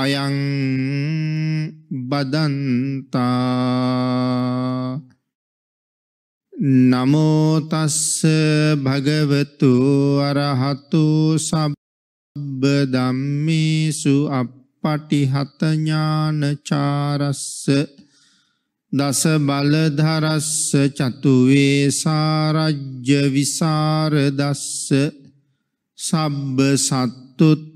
අයං බදන්තා නමෝ තස්ස භගවතු අරහතු සබ්බ ධම්මේසු අප්පටිහත ඥානචාරස්ස දස බලධරස්ස චතුවේ සාරජ්‍ය විසරදස්ස සබ්බ සත්තුත්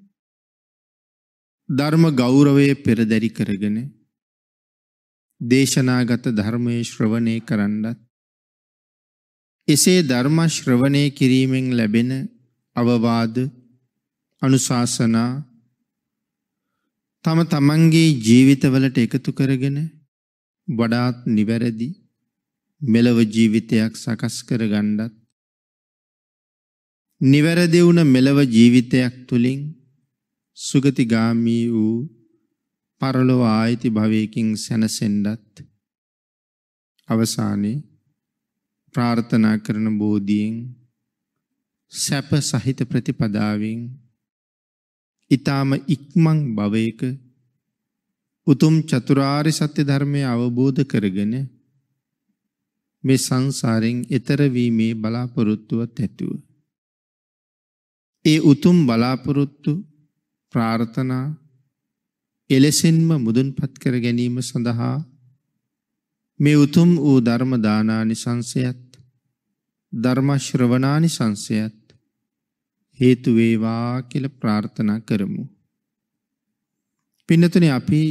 ධර්ම ගෞරවය පෙරදැරි කරගෙන දේශනාගත ධර්මයේ ශ්‍රවණය කරන්නත් එසේ ධර්ම ශ්‍රවණය කිරීමෙන් ලැබෙන අවවාද අනුශාසනා තම තමන්ගේ ජීවිතවලට එකතු කරගෙන වඩාත් නිවැරදි මෙලව ජීවිතයක් සකස් කරගන්නත් නිවැරදි වුණ මෙලව ජීවිතයක් තුලින් සුගතිගාමී වූ පරලොව ආයති භවයකින් සැනසෙන්නත් අවසානයේ ප්‍රාර්ථනා කරන බෝධියෙන් සැප සහිත ප්‍රතිපදාවෙන් ඊ타ම ඉක්මන් භවයක උතුම් චතුරාර්ය සත්‍ය ධර්මය අවබෝධ කරගෙන මේ සංසාරෙන් එතර වීමේ බලාපොරොත්තුවත් ඇතුව ඒ උතුම් බලාපොරොත්තු ප්‍රාර්ථනා එලෙසින්ම මුදුන්පත් කර ගැනීම සඳහා මේ උතුම් වූ ධර්ම දානානිසංසයත් ධර්ම ශ්‍රවණානිසංසයත් හේතු වේවා කියලා ප්‍රාර්ථනා කරමු. පින්නතුනි අපි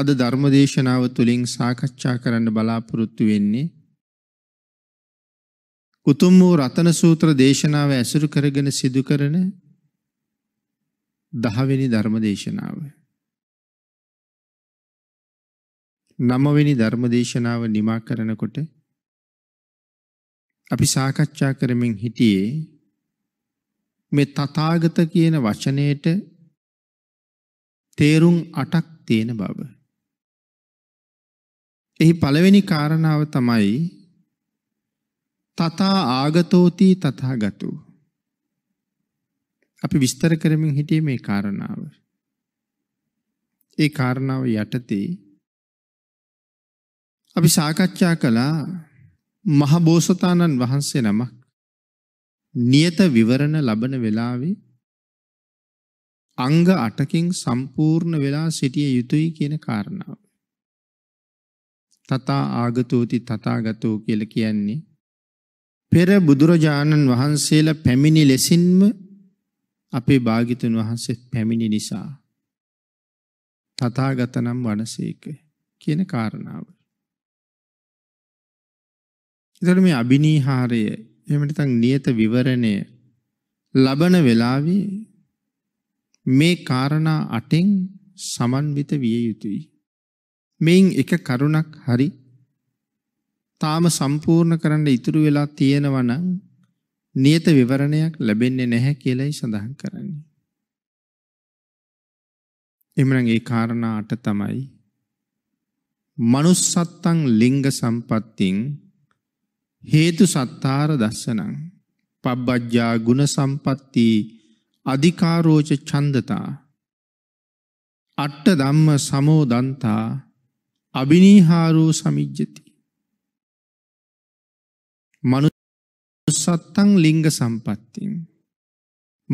අද ධර්ම දේශනාව තුලින් සාකච්ඡා කරන්න බලාපොරොත්තු වෙන්නේ උතුම් වූ රතන සූත්‍ර දේශනාව ඇසුරු කරගෙන සිදු කරන දහවෙනි ධර්ම දේශනාව. නමවෙනි ධර්ම දේශනාව නිමා කරනකොට අපි සාකච්ඡා කරමින් හිටියේ මේ තථාගත කියන වචනයට තේරුම් 8ක් තියෙන බව. එහි පළවෙනි කාරණාව තමයි තථා ආගතෝති තථාගතෝ අපි විස්තර කරමින් හිටියේ මේ කාරණාව. ඒ කාරණාව යටතේ අපි සාකච්ඡා කළා මහ බෝසතාණන් වහන්සේ නමක් නියත විවරණ ලබන වෙලාවේ අංග 8කින් සම්පූර්ණ වෙලා සිටිය යුතුයි කියන කාරණාව. තථා ආගතෝති තථාගතෝ කියලා කියන්නේ පෙර බුදුරජාණන් වහන්සේලා පැමිණි ලෙසින්ම අපේ භාගිතුන් වහන්සේ පැමිණි නිසා තථාගතනම් වනසේක කියන කාරණාව. ඒතර මේ අබිනීහාරය එහෙම නැත්නම් නියත විවරණය ලබන වෙලාවේ මේ කාරණා අටෙන් සමන්විත විය යුතුයි. මෙයින් එක කරුණක් හරි තාම සම්පූර්ණ කරන්න ඉතුරු වෙලා තියෙනවා නම් නියත විවරණයක් ලැබෙන්නේ නැහැ කියලයි සඳහන් කරන්නේ. එමනම් ඒ කාරණාට තමයි manussත්තං ලිංග සම්පත්තින් හේතු සත්තාර දස්සනං පබ්බජ්ජා ගුණ සම්පatti අධිකාරෝච ඡන්දතා අට්ඨ ධම්ම සමෝ දන්තා අබිනීහාරෝ සමිජ්ජති අනුසත්තං ලිංග සම්පත්තින්.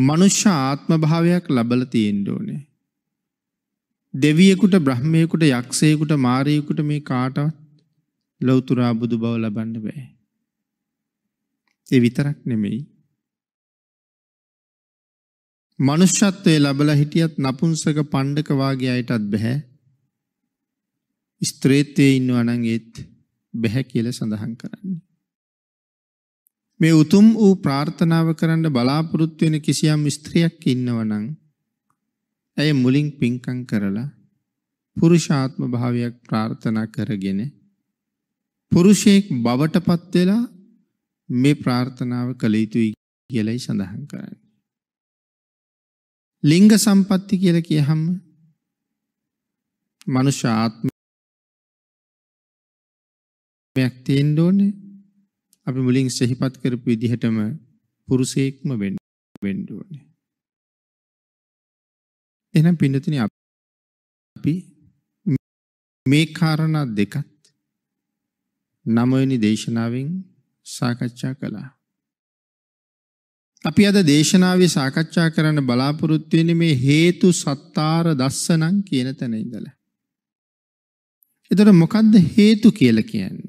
මනුෂ්‍ය ආත්ම භාවයක් ලබල තියෙන්න ඕනේ. දෙවියෙකුට බ්‍රහ්මයෙකුට යක්ෂයෙකුට මාරයෙකුට මේ කාටවත් ලෞතුරා බුදු බව ලබන්න බෑ. ඒ විතරක් නෙමෙයි. මනුෂ්‍යත්වයේ ලබලා හිටියත් නපුංසක පණ්ඩක වාගේ අයටත් බෑ. ස්ත්‍රීත්වයේ ඉන්නවා නම් ඒත් බෑ කියලා සඳහන් කරන්නේ. මේ උතුම් වූ ප්‍රාර්ථනාව කරන්න බලාපොරොත්තු වෙන කිසියම් ස්ත්‍රියක් ඉන්නවනම් ඇය මුලින් පින්කම් කරලා පුරුෂාත්ම භාවයක් ප්‍රාර්ථනා කරගෙන පුරුෂයෙක් බවට පත් වෙලා මේ ප්‍රාර්ථනාව කළ යුතුයි කියලයි සඳහන් කරන්නේ. ලිංග සම්පatti කියලා කියහම මනුෂ්‍ය ආත්මයක් තියෙන්න ඕනේ අපි මුලින් සිහිපත් කරපු විදිහටම පුරුෂයෙක්ම වෙන්න වෙන්න ඕනේ. එහෙනම් පින්නතුනි අපි මේ කාරණා දෙකත් නවවෙනි දේශනාවෙන් සාකච්ඡා කළා. අපි අද දේශනාවේ සාකච්ඡා කරන්න බලාපොරොත්තු වෙන්නේ මේ හේතු සත්තාර දස්සනං කියන තැන ඉඳලා. එතකොට මොකද්ද හේතු කියලා කියන්නේ?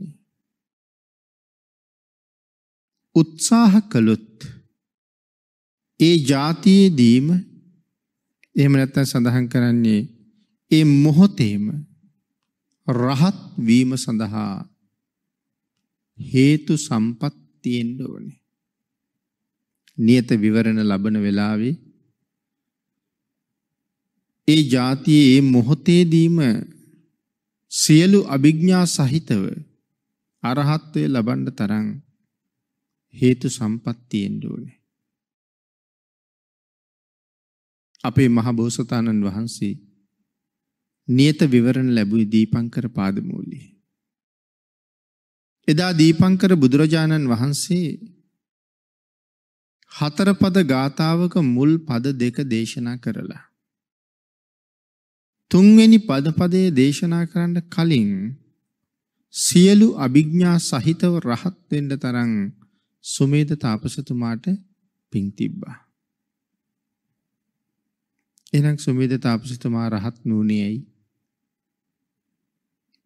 උත්සාහ කළොත් ඒ ජාතියේදීම එහෙම නැත්නම් සඳහන් කරන්නේ ඒ මොහොතේම රහත් වීම සඳහා හේතු සම්පත් තියෙන්න ඕනේ. නියත විවරණ ලබන වෙලාවේ ඒ જાතියේ ඒ මොහොතේදීම සියලු අභිඥා සහිතව අරහත්ත්වය ලබන්න තරම් හේතු සම්පත් තියෙන්න ඕනේ. අපේ මහ බෝසතාණන් වහන්සේ නියත විවරණ ලැබුයි දීපංකර පාදමූලියේ. එදා දීපංකර බුදුරජාණන් වහන්සේ හතරපද ගාථාවක මුල් පද දෙක දේශනා කරලා. තුන්වෙනි පදපදය දේශනා කරන්න කලින් සියලු අභිග්ඥා සහිතව රහත් වෙන්ඩ තරන් සුමේද තාපසතුමාට පිං තිබ්බා. එහෙනම් සුමේද තාපසතුමා රහත් නූනේ ඇයි?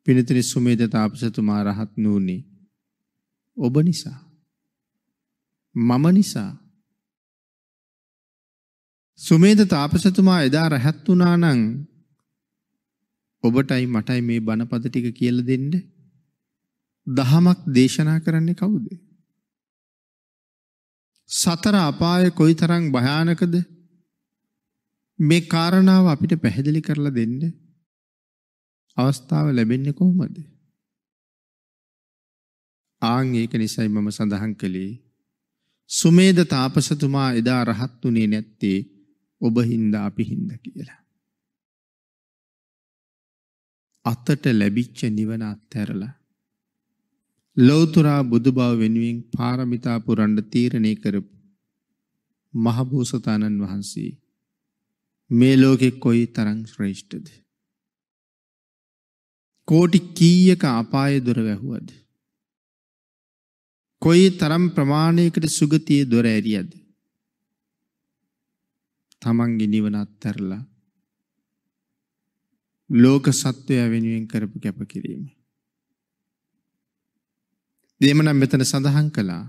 පිනතුනි සුමේද තාපසතුමා රහත් නූනේ ඔබ නිසා. මම නිසා. සුමේද තාපසතුමා එදා රහත් වුණා නම් ඔබටයි මටයි මේ බණපද ටික කියලා දෙන්න දහමක් දේශනා කරන්නේ කවුද? සතර අපාය කොයිතරම් භයානකද මේ කාරණාව අපිට පැහැදිලි කරලා දෙන්න අවස්ථාව ලැබෙන්නේ කොහොමද? ආන් ඒක නිසයි මම සඳහන් කළේ සුමේද තාපසතුමා එදා රහත් වුණේ නැත්තේ ඔබ හින්දා අපි හින්දා කියලා. අතට ලැබිච්ච නිවන අත්හැරලා ලෞතර බුදු බව වෙනුවෙන් පාරමිතා පුරන්න තීරණය කරපු මහ බෝසතාණන් වහන්සේ මේ ලෝකෙ කොයි තරම් ශ්‍රේෂ්ඨද කෝටි කීයක අපාය දොර වැහුවද කොයි තරම් ප්‍රමාණයකට සුගතියේ දොර ඇරියද තමන්ගේ නිවන අත්හැරලා ලෝක සත්වය වෙනුවෙන් කරපු කැපකිරීම දේම නම් මෙතන සඳහන් කළා.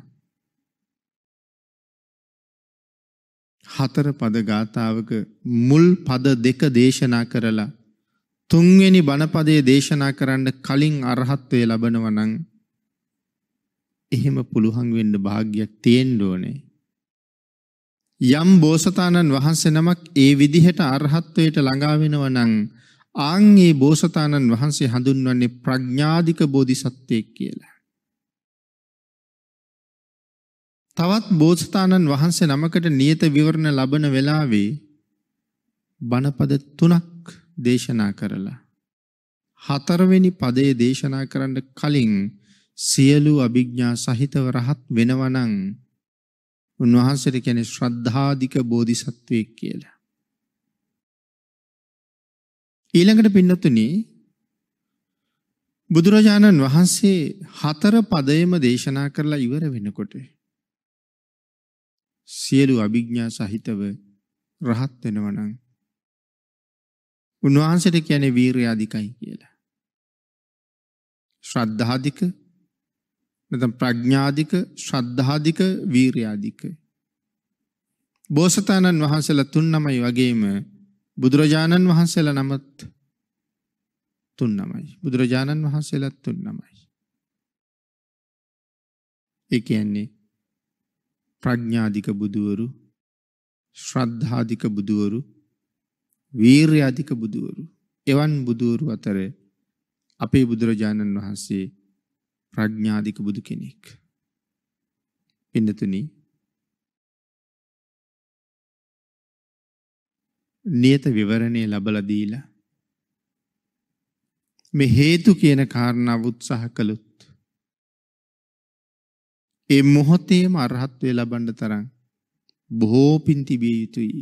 හතර පද ගාථාවක මුල් පද දෙක දේශනා කරලා තුන්වෙනි බණපදයේ දේශනා කරන්න කලින් අරහත්වය ලබනවා නම් එහෙම පුළුවන් වෙන්න භාග්යක් තියෙන්න ඕනේ. යම් බෝසතාණන් වහන්සේ නමක් ඒ විදිහට අරහත්වයට ළඟා වෙනවා නම් ආන් ඒ බෝසතාණන් වහන්සේ හඳුන්වන්නේ ප්‍රඥාධික බෝධිසත්වයෙක් කියලා. තවත් බෝසතාණන් වහන්සේ නමකට නියත විවරණ ලබන වෙලාවේ බණපද තුනක් දේශනා කරලා හතරවෙනි පදයේ දේශනා කරන්න කලින් සියලු අභිඥා සහිතව රහත් වෙනවනම් උන්වහන්සේට කියන්නේ ශ්‍රද්ධාධික බෝධිසත්වෙක් කියලා. ඊළඟට පින්නතුනි බුදුරජාණන් වහන්සේ හතර පදයේම දේශනා කරලා ඉවර වෙනකොට සියලු අභිඥා සහිතව රහත් වෙනවා නම් උන්වහන්සේට කියන්නේ වීරිය අධිකයි කියලා. ශ්‍රද්ධාධික නැත්නම් ප්‍රඥාධික ශ්‍රද්ධාධික වීරියාධික. බෝසතාණන් වහන්සේලා තුන් නමයි වගේම බුදුරජාණන් වහන්සේලා නමත් තුන් නමයි. බුදුරජාණන් වහන්සේලා තුන් නමයි. ඒ කියන්නේ ප්‍රඥාධික බුදුවරු ශ්‍රද්ධාධික බුදුවරු වීර්යාධික බුදුවරු එවන් බුදුවරු අතර අපේ බුදුරජාණන් වහන්සේ ප්‍රඥාධික බුදු කෙනෙක්. පින්නතුනි නියත විවරණය ලබලා දීලා මේ හේතු කියන කාරණාව උත්සාහ කළොත් ඒ මොහොතේම අරහත්වය ලබන්න තරම් බොහෝ පින් තිබිය යුතුයි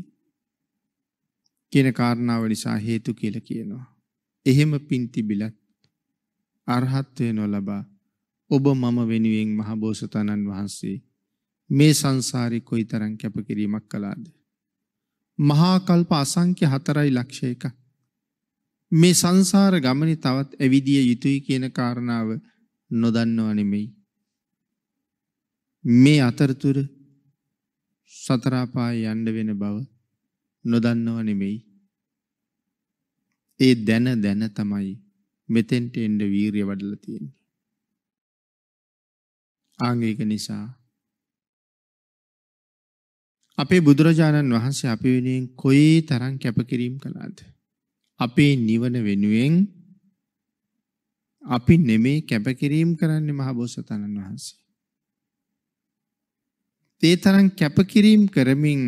කියන කාරණාව නිසා හේතු කියලා කියනවා. එහෙම පින් තිබිලත් අරහත්වය නොලබා ඔබ මම වෙනුවෙන් මහබෝසතාණන් වහන්සේ මේ සංසාරේ කොයිතරම් කැපකිරීමක් කළාද? මහා කල්ප අසංඛ්‍ය 4 ලක්ෂ එකක්. මේ සංසාර ගමනේ තවත් ඇවිදිය යුතුයි කියන කාරණාව නොදන්නව නෙමෙයි. මේ අතරතුර සතරාපාය යන්න වෙන බව නොදන්නව නෙමෙයි. ඒ දැන දැන තමයි මෙතෙන්ට එන්න වීරිය වඩලා තියෙන්නේ. ආංගික නිසා අපේ බුදුරජාණන් වහන්සේ අපි වෙනුවෙන් කොයි තරම් කැපකිරීම කළාද? අපේ නිවන වෙනුවෙන් අපි නෙමේ කැපකිරීම කරන්නේ මහ බෝසතාණන් වහන්සේ. ඒ තරම් කැපකිරීම කරමින්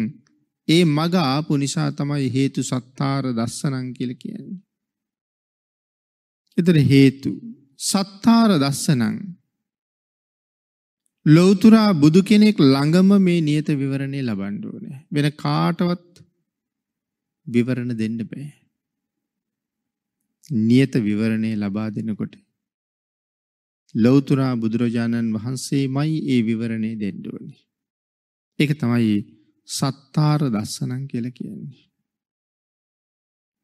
ඒ මග ආපු නිසා තමයි හේතු සත්තාර දස්සනං කියලා කියන්නේ. ඒතර හේතු සත්තාර දස්සනං ලෞතර බුදු කෙනෙක් ළඟම මේ නියත විවරණේ ලබන්න ඕනේ. වෙන කාටවත් විවරණ දෙන්න බෑ. නියත විවරණේ ලබා දෙනකොට ලෞතර බුදුරජාණන් වහන්සේමයි ඒ විවරණේ දෙන්න ඕනේ. ඒක තමයි සත්තාර දස්සනං කියලා කියන්නේ.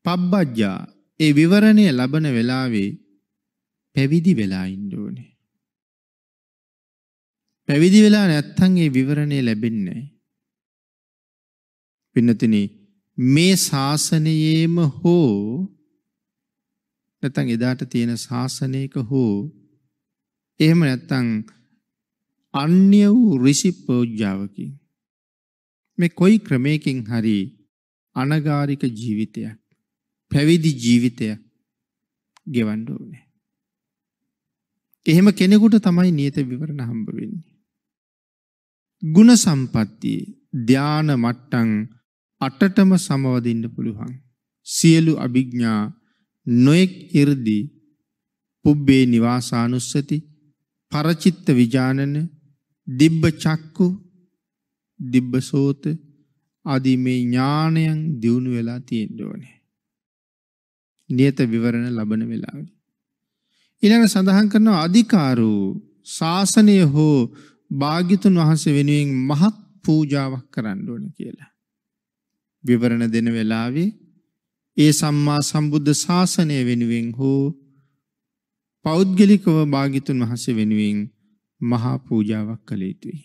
පබ්බජ්ජා ඒ විවරණය ලබන වෙලාවේ පැවිදි වෙලා ඉන්න ඕනේ. පැවිදි වෙලා නැත්තම් ඒ විවරණය ලැබෙන්නේ නැහැ. පින්නතිනි මේ ශාසනයේම හෝ නැත්තම් එදාට තියෙන ශාසනයක හෝ එහෙම නැත්තම් අන්‍ය වූ ඍෂි පෝజ్ఞාවකින් මේ කොයි ක්‍රමයකින් හරි අනගාരിക ජීවිතයක් පැවිදි ජීවිතයක් ගෙවන්න ඕනේ. එහෙම කෙනෙකුට තමයි නියත විවරණ හම්බ වෙන්නේ. ಗುಣ සම්පatti ධාන මට්ටම් අටටම සමවදින්න පුළුවන්. සියලු අභිඥා නොඑක් irdi පුබ්බේ නිවාසානුස්සති පරචිත්ත විජානන දිබ්බ චක්කු දිබ්බසෝත ආදී මේ ඥානයන් දියුණු වෙලා තියෙන්න ඕනේ. නියත විවරණ ලබන වෙලාවේ. ඊළඟ සඳහන් කරනවා අධිකාරෝ ශාසනය හෝ භාග්‍යතුන් වහන්සේ වෙනුවෙන් මහත් පූජාවක් කරන්න ඕන කියලා. විවරණ දෙන වෙලාවේ ඒ සම්මා සම්බුද්ධ ශාසනය වෙනුවෙන් හෝ පෞද්ගලිකව භාග්‍යතුන් වහන්සේ වෙනුවෙන් මහා පූජාවක් කළ යුතුයි.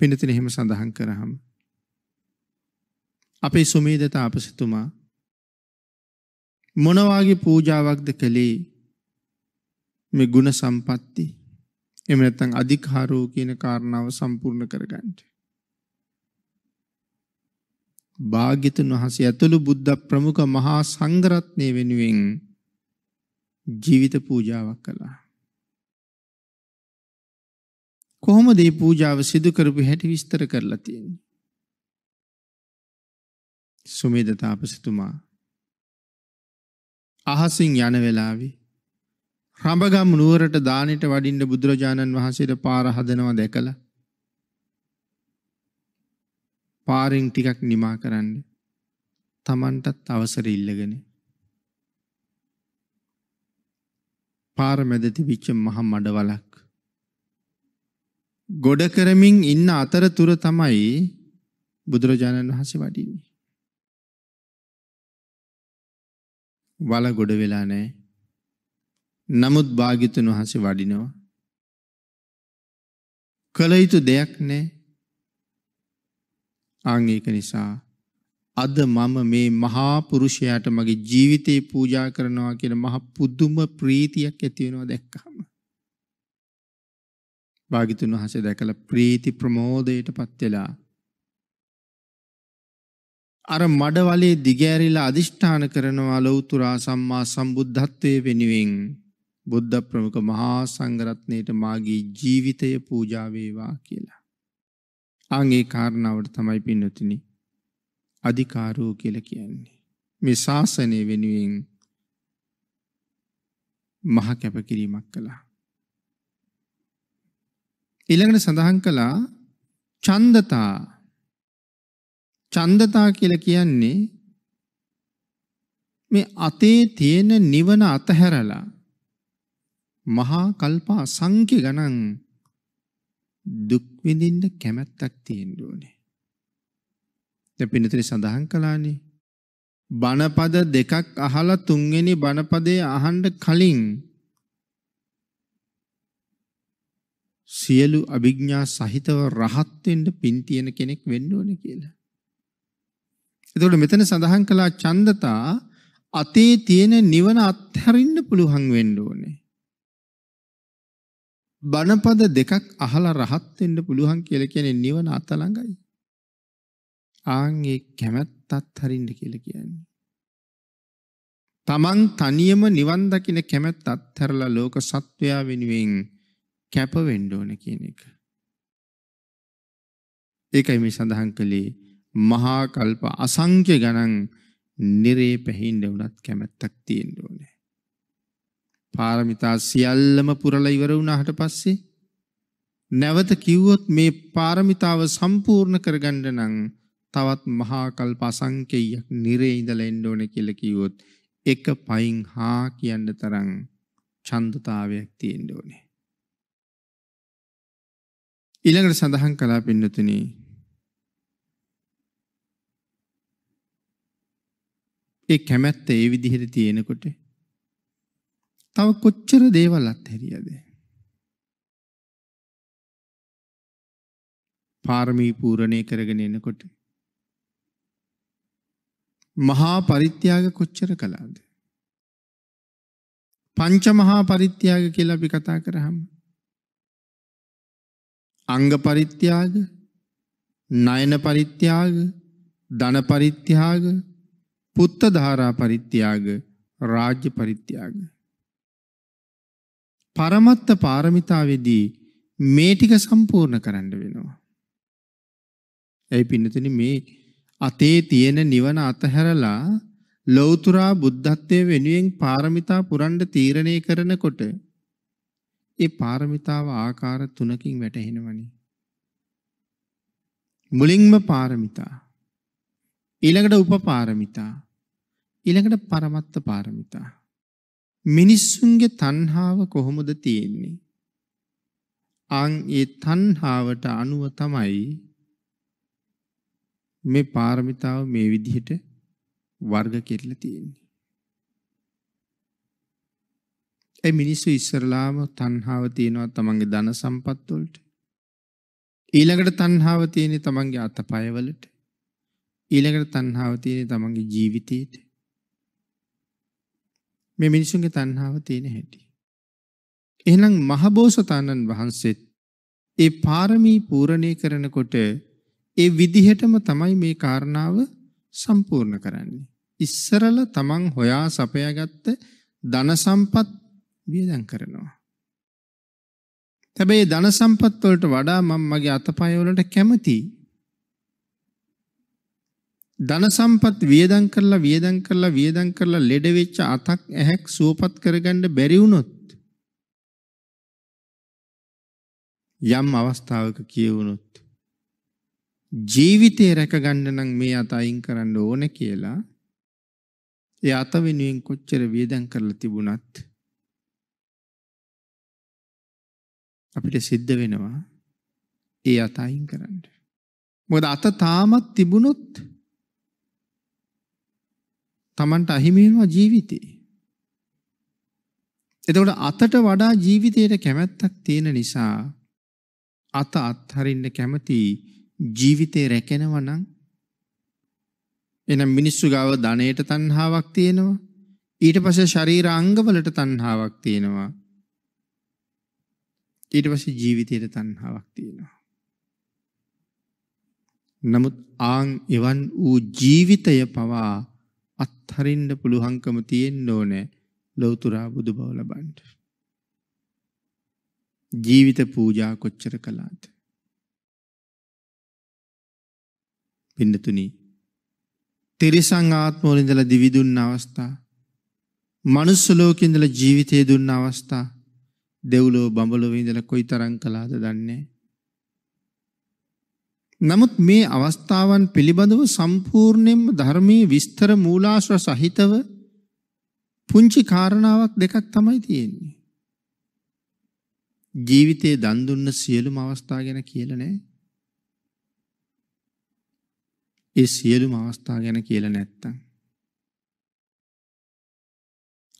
පිනතින එහෙම සඳහන් කරහම. අපේ සුමේද තාපසතුමා මොනවාගේ පූජාවක්ද කළේ මේ ගුණ සම්පත්ති එම නැත්තං අධිකාරෝ කියන කාරණාව සම්පූර්ණ කරගන්නට. භාගිතුන් වහසේ ඇතුළු බුද්ධ ප්‍රමුඛ මහා සංගරත්නය වෙනුවෙන් ජීවිත පූජාවක් කළා. කොහොම දේ පූජාව සිදුකරපු හැටි විස්තර කරලා තියෙන. සුමේද තාපසතුමා අහසින් යන වෙලාවේ රඹගම් නුවරට දානෙට වඩින්න බුදුරජාණන් වහන්සේට පාර හදනවා දැකලා පාරින් ටිකක් නිමා කරන්න තමන්ටත් අවසර ඉල්ලගෙන පාර මැද තිබිච්ච මහ මඩවලක් ගොඩ කරමින් ඉන්න අතරතුර තමයි බුදුරජාණන් වහන්සේ වඩින්නේ. වල ගොඩ වෙලා නෑ. නමුත් භාගිතුන් වහන්සේ වඩිනවා. කළ යුතු දෙයක් නෑ. ආන් ඒක නිසා අද මම මේ මහා පුරුෂයාට මගේ ජීවිතේ පූජා කරනවා කියන මහ පුදුම ප්‍රීතියක් ඇති වෙනවා දැක්කහම භාගිතුන් වහන්සේ දැකලා ප්‍රීති ප්‍රමෝදයටපත් වෙලා අර මඩ වලේ දිගෑරිලා අදිෂ්ඨාන කරනවා ලෞතුරා සම්මා සම්බුද්ධත්වයේ වෙනුවෙන් බුද්ධ ප්‍රමුඛ මහා සංඝරත්නයට මාගේ ජීවිතය පූජා වේවා කියලා. ආන් ඒ කාරණාවට තමයි පින්නතුනි අධිකාරෝ කියලා කියන්නේ. මේ ශාසනය වෙනුවෙන් මහ කැපකිරීමක් කළා. ඊළඟට සඳහන් කළා ඡන්දතා ඡන්දතා කියලා කියන්නේ මේ අතේ තියෙන නිවන අතහැරලා මහා කල්පා සංඛ්‍ය ගණන් දුක් විඳින්න කැමැත්තක් තියෙන්න ඕනේ. දැන් පින්නතේ සඳහන් කළානේ බණපද දෙකක් අහලා තුන්වෙනි බණපදේ අහන්න කලින් සියලු අභිඥා සහිතව රහත් වෙන්න පින් තියෙන කෙනෙක් වෙන්න ඕනේ කියලා. එතකොට මෙතන සඳහන් කළා ඡන්දතා අතේ තියෙන නිවන අත්හරින්න පුළුවන් වෙන්න ඕනේ. බණපද දෙකක් අහලා රහත් වෙන්න පුළුවන් කියලා කියන්නේ නිවන අත ළඟයි. ආන් ඒ කැමැත්ත අත්හරින්න කියලා කියන්නේ. තමන් තනියම නිවන් දකින කැමැත්ත අත්හැරලා ලෝක සත්වයා වෙනුවෙන් කැප වෙන්න ඕන කියන එක. ඒකයි මේ සඳහන් කළේ මහා කල්ප අසංඛ්‍ය ගණන් නිරේ පැහින්න වුණත් කැමැත්තක් තියෙන්න ඕනේ. පාරමිතා සියල්ලම පුරලා ඉවර වුණාට පස්සේ නැවත කිව්වොත් මේ පාරමිතාව සම්පූර්ණ කරගන්න නම් තවත් මහා කල්ප අසංඛ්‍යයක් නිරේ ඉඳලා එන්න ඕනේ කියලා කිව්වොත් එක පයින් හා කියන්න තරම් ඡන්දතාවයක් තියෙන්න ඕනේ. ඊළඟට සඳහන් කළා පින්නතුනි ඒ කැමැත්ත ඒ විදිහට තියෙනකොට තව කොච්චර දේවල් අත්හැරියද පාරමී පූර්ණේ කරගෙන එනකොට මහා පරිත්‍යාග කොච්චර කළාද පංච මහා පරිත්‍යාග කියලා අපි කතා කරාම අංග පරිත්‍යාග නයන පරිත්‍යාග ධන පරිත්‍යාග පුත්ත ධාරා පරිත්‍යාග රාජ්‍ය පරිත්‍යාග පරමත්ත පාරමිතාවේදී මේ ටික සම්පූර්ණ කරන්න වෙනවා ඒ පින්නතුනි මේ අතේ තියෙන නිවන අතහැරලා ලෞතර බුද්ධත්වයේ වෙනුවෙන් පාරමිතා පුරන්න තීරණය කරනකොට ඒ පාරමිතාව ආකාර තුනකින් වැටහෙනවනේ. මුලින්ම පාරමිතා. ඊළඟට උපපාරමිතා. ඊළඟට පරමත්ත පාරමිතා. මිනිස්සුන්ගේ තණ්හාව කොහොමද තියෙන්නේ? අන් ඒ තණ්හාවට අනුව තමයි මේ පාරමිතාව මේ විදිහට වර්ග කෙරලා තියෙන්නේ. ඒ මිනිස්සු ඉස්සරලාම තණ්හාව තියෙනවා තමන්ගේ ධන සම්පත් වලට. ඊළඟට තණ්හාව තියෙන්නේ තමන්ගේ අතපය වලට. ඊළඟට තණ්හාව තියෙන්නේ තමන්ගේ ජීවිතේට. මේ මිනිසුන්ගේ තණ්හාව තියෙන හැටි. එහෙනම් මහබෝසතාණන් වහන්සේත් ඒ පාරමී පූර්ණේ කරනකොට ඒ විදිහටම තමයි මේ කාරණාව සම්පූර්ණ කරන්නේ. ඉස්සරල තමන් හොයා සපයාගත්ත ධන සම්පත් වියදම් කරනවා. හැබැයි ධන සම්පත් වලට වඩා මම මගේ අතපය වලට කැමතියි. ධන සම්පත් වියදම් කරලා වියදම් කරලා වියදම් කරලා ලෙඩ වෙච්ච අතක් ඇහක් සුවපත් කරගන්න බැරි වුණොත් යම් අවස්ථාවක කියවුණොත් ජීවිතේ රැකගන්න නම් මේ අත අයින් කරන්න ඕන කියලා ඒ අත වෙනුවෙන් කොච්චර වියදම් කරලා තිබුණත් අපිට සිද්ධ වෙනවා ඒ අත අයින් කරන්න. මොකද අත තාමත් තිබුණොත් Tamanට අහිමි වෙනවා ජීවිතේ. එතකොට අතට වඩා ජීවිතයට කැමැත්තක් තියෙන නිසා අත අත්හරින්න කැමති ජීවිතේ රැකෙනවා නම් එහෙනම් මිනිස්සු ගාව ධනයට තණ්හාවක් තියෙනවා ඊට පස්සේ ශරීර අංගවලට තණ්හාවක් තියෙනවා ඊට පස්සේ ජීවිතයට තණ්හාවක් තියෙනවා. නමුත් ආන් එවන් වූ ජීවිතය පවා අත්හරින්න පුළුවන්කම තියෙන්න ඕනේ ලෞතර බුදු බව ලබන්න. ජීවිත පූජා කොච්චර කළාද? පින්නතුනි තිරිසං ආත්මවල ඉඳලා දිවි දුන්න අවස්ථා මනුස්ස ලෝකේ ඉඳලා ජීවිතේ දුන්න අවස්ථා දෙව්ලෝ බඹලොව ඉඳලා කොයි තරම් කළාද දන්නේ නමුත් මේ අවස්ථාවන් පිළිබඳව සම්පූර්ණයෙන්ම ධර්මයේ විස්තර මූලාශ්‍ර සහිතව පුංචි කාරණාවක් දෙකක් තමයි තියෙන්නේ. ජීවිතේ දන් දුන්න සියලුම අවස්ථා ගැන කියලා නැහැ. ඒ සියලුම අවස්ථා ගැන කියලා නැත්තම්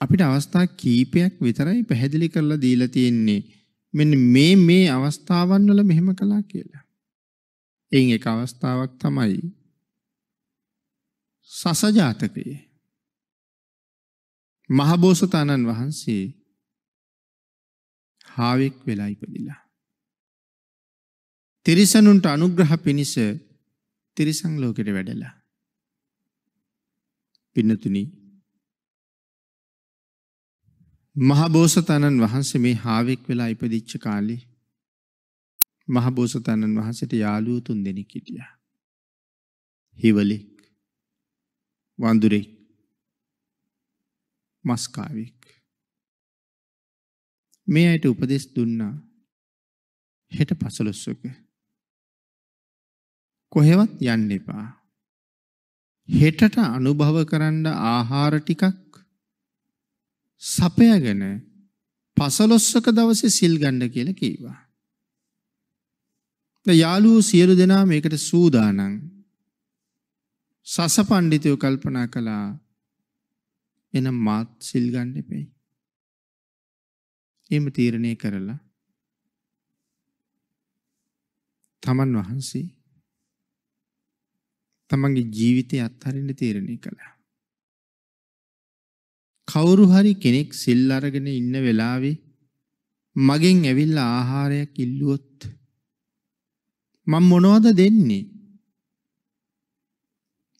අපිට අවස්ථා කීපයක් විතරයි පැහැදිලි කරලා දීලා තියෙන්නේ මෙන්න මේ මේ අවස්ථාවන් වල මෙහෙම කළා කියලා. එයින් එක අවස්ථාවක් තමයි සසජාතකයේ මහබෝසතාණන් වහන්සේ හාවෙක් වෙලා ඉපදිලා. තිරිසනුන්ට අනුග්‍රහ පිණිස තිරිසන් ලෝකෙට වැඩලා. පින්නතුනි මහබෝසතණන් වහන්සේ මේ හාවෙක් වෙලා ඉපදිච්ච කාලේ මහබෝසතණන් වහන්සේට යාළුවෝ තුන් දෙනෙක් හිටියා. හිවලෙක්, වඳුරෙක්, මස්කාවෙක්. මේ අයට උපදෙස් දුන්නා හෙට පසළොස්වක. කොහෙවත් යන්න එපා. හෙටට අනුභව කරන්න ආහාර ටිකක් සපයගෙන පසළොස්වක දවසේ සිල් ගන්න කියලා කීවා. දැන් යාළුවෝ සියලු දෙනා මේකට සූදානම්. සස පඬිතුයෝ කල්පනා කළා එනම් මාත් සිල් ගන්න එපයි. එහෙම තීරණය කරලා තමන් වහන්සේ තමන්ගේ ජීවිතය අත්හරින්න තීරණය කළා. කවුරු හරි කෙනෙක් සිල් අරගෙන ඉන්න වෙලාවේ මගෙන් ඇවිල්ලා ආහාරයක් ඉල්ලුවොත් මම මොනවද දෙන්නේ?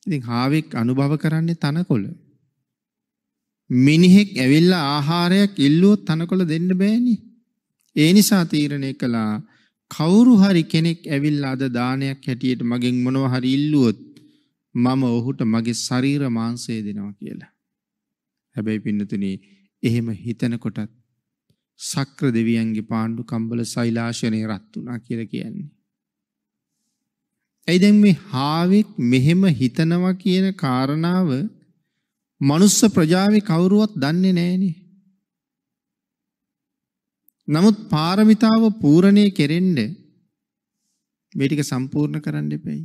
ඉතින් හාවෙක් අනුභව කරන්නේ තනකොළ. මිනිහෙක් ඇවිල්ලා ආහාරයක් ඉල්ලුවොත් තනකොළ දෙන්න බෑනේ. ඒ නිසා තීරණය කළා කවුරු හරි කෙනෙක් ඇවිල්ලා අද දානයක් හැටියට මගෙන් මොනව හරි ඉල්ලුවොත් මම ඔහුට මගේ ශරීර මාංශය දෙනවා කියලා. හැබැයි පින්නතුනි එහෙම හිතනකොටත් සක්‍ර දෙවියන්ගේ පාණ්ඩු කම්බල සෛලාශනේ රත් වුණා කියලා කියන්නේ. ඇයි දැන් මේ හාවෙක් මෙහෙම හිතනවා කියන කාරණාව මනුස්ස ප්‍රජාවේ කවුරුවත් දන්නේ නැහනේ. නමුත් පාරමිතාව පූර්ණේ කෙරෙන්න මේ ටික සම්පූර්ණ කරන්න එපයි.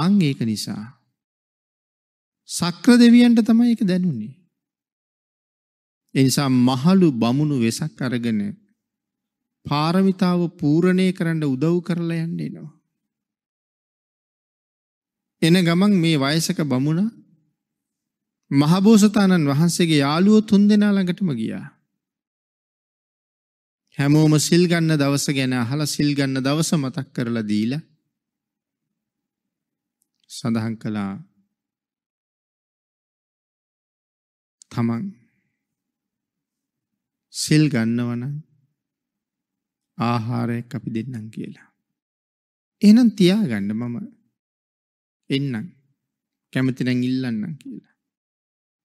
ආන් ඒක නිසා සක්‍ර දෙවියන්ට තමයි ඒක දැනුනේ. ඒ නිසා මහලු බමුණු වෙසක් අරගෙන පාරමිතාව පූර්ණේ කරන්න උදව් කරලා යන්න එනවා. එන ගමන් මේ වයසක බමුණ මහබෝසතාණන් වහන්සේගේ යාළුවෝ තුන්දෙනා ළඟටම ගියා. හැමෝම සිල් ගන්න දවස ගැන අහලා සිල් ගන්න දවස මතක් කරලා දීලා සඳහන් කළා තමන් සිල් ගන්නවන ආහාරයක් අපි දෙන්නම් කියලා. එහෙනම් තියාගන්න මම එන්නම් කැමතිනම් ඉල්ලන්නම් කියලා.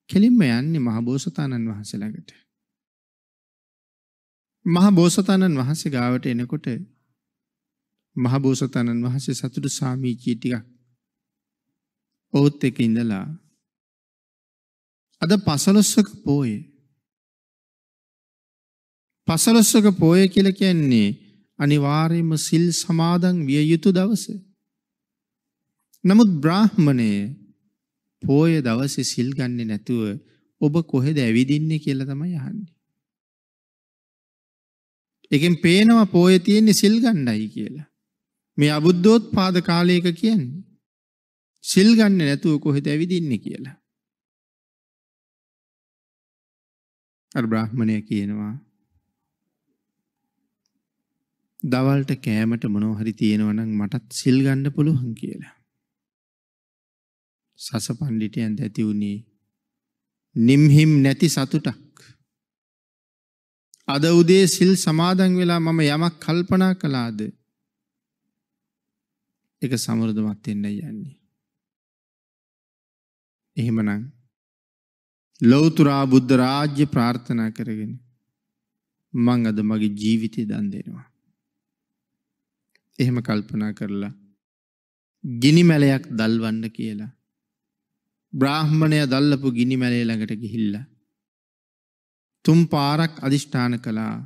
කෙලින්ම යන්නේ මහබෝසතාණන් වහන්සේ ළඟට. මහබෝසතාණන් වහන්සේ ගාවට එනකොට මහබෝසතාණන් වහන්සේ සතුටු සාමීචී ටිකක් ඔවුත් එක ඉඳලා අද පසළොස්වක පෝය. පසළොස්වක පෝය කියලා කියන්නේ අනිවාර්යයෙන්ම සිල් සමාදන් විය යුතු දවස. නමුත් බ්‍රාහ්මණය පෝය දවසේ සිල් ගන්නේ නැතුව ඔබ කොහෙද ඇවිදින්නේ කියලා තමයි අහන්නේ. එකෙන් පේනවා පෝය තියෙන්නේ සිල් ගණ්ඩයි කියලා. මේ අබුද්ධෝත් පාද කාලයක කියන්නේ. සිල් ගන්න නැතුව කොහෙද ඇවිදින්නේ කියලා. අර බ්‍රාහ්මණය කියනවා දවල්ට කෑමට මොනෝහරි තියෙනවනම් මටත් සිල් ගන්න පුළුවන් කියලා. සස පණ්ඩිටයන් ඇති වුණේ නිම්හිම් නැති සතුටක්. අද උදේ සිල් සමාදන් වෙලා මම යමක් කල්පනා කළාද. එක සමරදමත් එන්න යන්නේ. එහෙමනම් ලෞතුරා බුද්ධ රාජ්‍ය ප්‍රාර්ථනා කරගෙන මං අද මගේ ජීවිතය දන් දෙනවා. එහෙම කල්පනා කරලා ගිනි මැලයක් දල්වන්න කියලා. බ්‍රාහ්මණය දල්ලපු ගිනි මැලේ ළඟට ගිහිල්ලා. තුම් පාරක් අදිෂ්ඨාන කළා.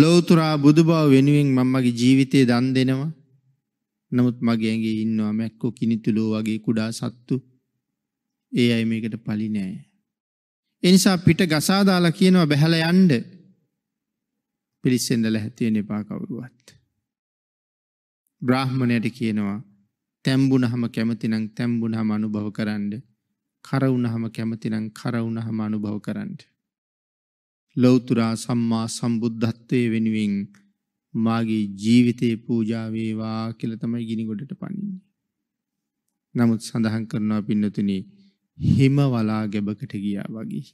ලෞතුරා බුදු බව වෙනුවෙන් මම මගේ ජීවිතය දන් දෙනවා. නමුත් මගේ ඇඟේ ඉන්නවා මැක්කෝ කිනිතුලෝ වගේ කුඩා සත්තු ඒ අය මේකට පලි නෑ. එනිසා පිට ගසා දාලා කියනවා බැහැල යන්න පිළිස්සෙන්දල හැතියෙන එපා කවුරුවත්. බ්‍රාහ්මණයට කියනවා තැම්බුණහම කැමතිනම් තැම්බුණහම අනුභව කරන්න කරවුණහම කැමතිනම් කරවුණහම අනුභව කරන්න. ලෞතුරා සම්මා සම්බුද්ධත්වය වෙනුවෙන් මාගේ ජීවිතයේ පූජාවේවා කියල තමයි ගිනිගොඩට පනින්නේ. නමුත් සඳහන් කරනවා පින්නතුනේ හිම වලා ගැබකට ගියා වගේ.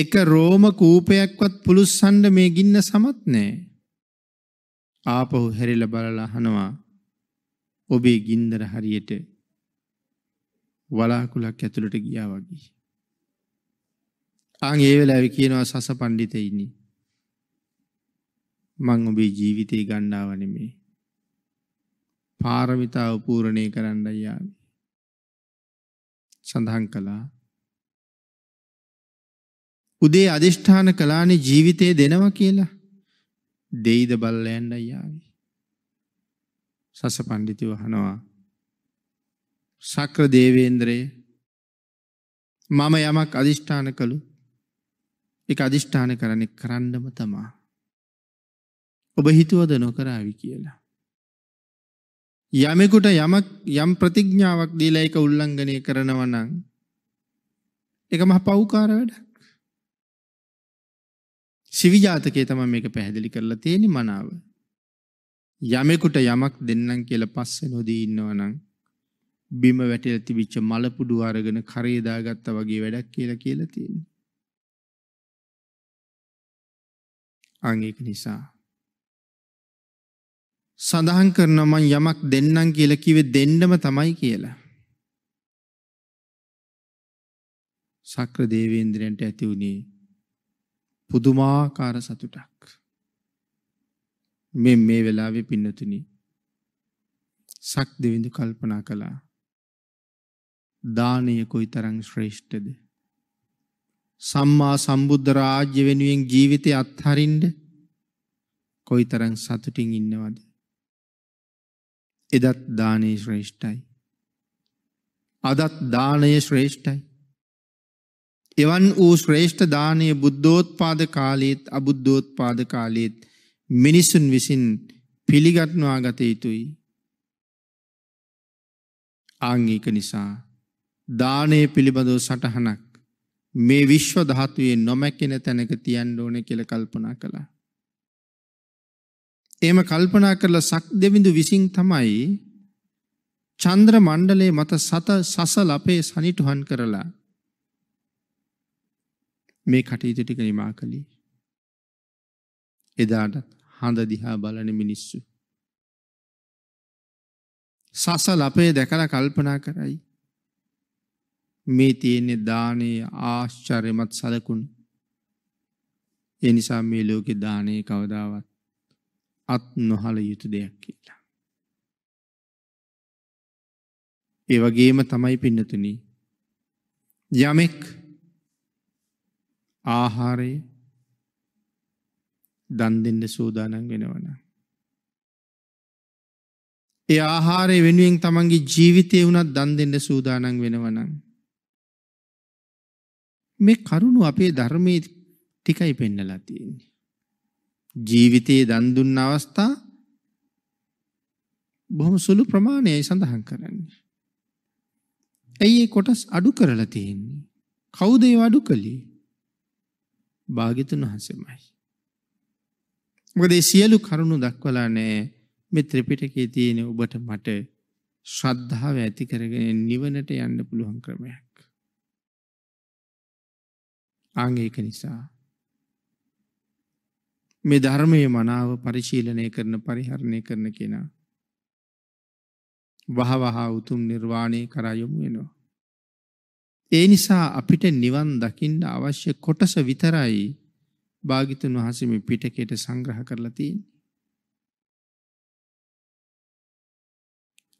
එක රෝම කූපයක්වත් පුළුස්සන්ඩ මේ ගින්න සමත් නෑ. ආපහු හැරිල බලලා අහනවා ඔබේ ගින්දර හරියට වලාකුලක් ඇතුළට ගියා වගේ. ආන් ඒ වෙලාවේ කියනවා සස පඬිතෙයිනි මං ඔබේ ජීවිතේ ගන්නවා නෙමේ. පාරමිතා පූර්ණේ කරන්නයි ආවේ. සඳහන් කළා. උදේ අධිෂ්ඨාන කළානේ ජීවිතේ දෙනවා කියලා. දෙයිද බල්ලා යන්න අයියාවි. සස පඬිති වහනවා. සක්‍ර දේවේන්ද්‍රේ මම යමක් අධිෂ්ඨාන කළු. ඒක අධිෂ්ඨාන කරන්නේ කරන්නම තමා. ඔබ හිතුවද නොකරාවි කියලා. යමෙකුට යමක් යම් ප්‍රතිඥාවක් දීලා ඒක උල්ලංඝනය කරනවා නම් ඒක මහ පෞකාර වැඩක්. සිවිජාතකයේ තමයි මේක පැහැදිලි කරලා තියෙන්නේ මනාව. යමෙකුට යමක් දෙන්නම් කියලා පස්සේ නොදී ඉන්නවා නම් බිම වැටිලා තිබිච්ච මල පුඩු අරගෙන කරේ දාගත්තා වගේ වැඩක් කියලා කියලා තියෙනවා. අන් ඒක නිසා සඳහන් කරනවා මං යමක් දෙන්නම් කියලා කිව්වේ දෙන්නම තමයි කියලා. සක්‍ර දේවේන්ද්‍රයන්ට ඇති වුණේ පුදුමාකාර සතුටක්. මේ මේ වෙලාවේ පින්නතුනි සක් දෙවිඳු කල්පනා කළා. දානය කොයිතරම් ශ්‍රේෂ්ඨද? සම්මා සම්බුද්ධ රාජ්‍ය වෙනුවෙන් ජීවිතය අත්හරින්න කොයිතරම් සතුටින් ඉන්නවද? එදත් දානයේ ශ්‍රේෂ්ඨයි. අදත් දානය ශ්‍රේෂ්ඨයි. එවන් වූ ශ්‍රේෂ්ඨ දානය බුද්ධෝත්පාද කාලයේත් අබුද්ධෝත්පාද කාලයේත් මිනිසුන් විසින් පිළිගත්වා ගත යුතුයි. ආංගික නිසා දානය පිළිබඳව සටහනක් මේ විශ්ව ධාතුවේ නොමැකෙන තැනක තියන්න ඕන කියලා කල්පනා කළා. එහෙම කල්පනා කරලා සක් දෙවිඳු විසින් තමයි චන්ද්‍ර මණ්ඩලයේ මත සත සසල අපේ සනිටුහන් කරලා මේ කටයුතු ටික නිමා කළේ. එදාට හඳ දිහා බලන මිනිස්සු. සසල අපේ දැකලා කල්පනා කරයි. මේ තියෙන්නේ දානේ ආශ්චර්යමත් සලකුණු. ඒ නිසා මේ ලෝකේ දානේ කවදාවත් අත් නොහල යුතු දෙයක් කියලා. ඒ වගේම තමයි පින්නතුනි යමෙක් ආහාරය දන් දෙන්න සූදානම් වෙනවන. ඒ ආහාරය වෙනුවෙන් තමන්ගේ ජීවිතය වුණත් දන් දෙන්න සූදානම් වෙනවනම්. මේ කරුණු අපේ ධර්මය ටිකයි පෙන්නලා තියෙන්නේ. ජීවිතයේ දන් දුන්න අවස්ථා බොහොම සුළු ප්‍රමාණයයි සඳහන් කරන්නේ. ඇයි ඒ කොටස් අඩු කරලා තියෙන්නේ? කවුද ඒව අඩු කළේ? භාග්‍යතුන් වහන්සේමයි. මොකද මේ සියලු කරුණු දක්වලා නැහැ. මේ ත්‍රිපිටකයේ තියෙන ඔබට මට ශ්‍රද්ධාව ඇති කරගෙන නිවනට යන්න පුළුවන් ක්‍රමයක්. ආංගික නිසා මේ ධර්මයේ මනාව පරිශීලනය කරන පරිහරණය කරන කෙනා වහවහ උතුම් නිර්වාණය කරා යොමු වෙනවා. ඒ නිසා අපිට නිවන් දකින්න අවශ්‍ය කොටස විතරයි භාගිතුන් වහන්සේ මේ පිටකයට සංග්‍රහ කරලා තියෙන්නේ.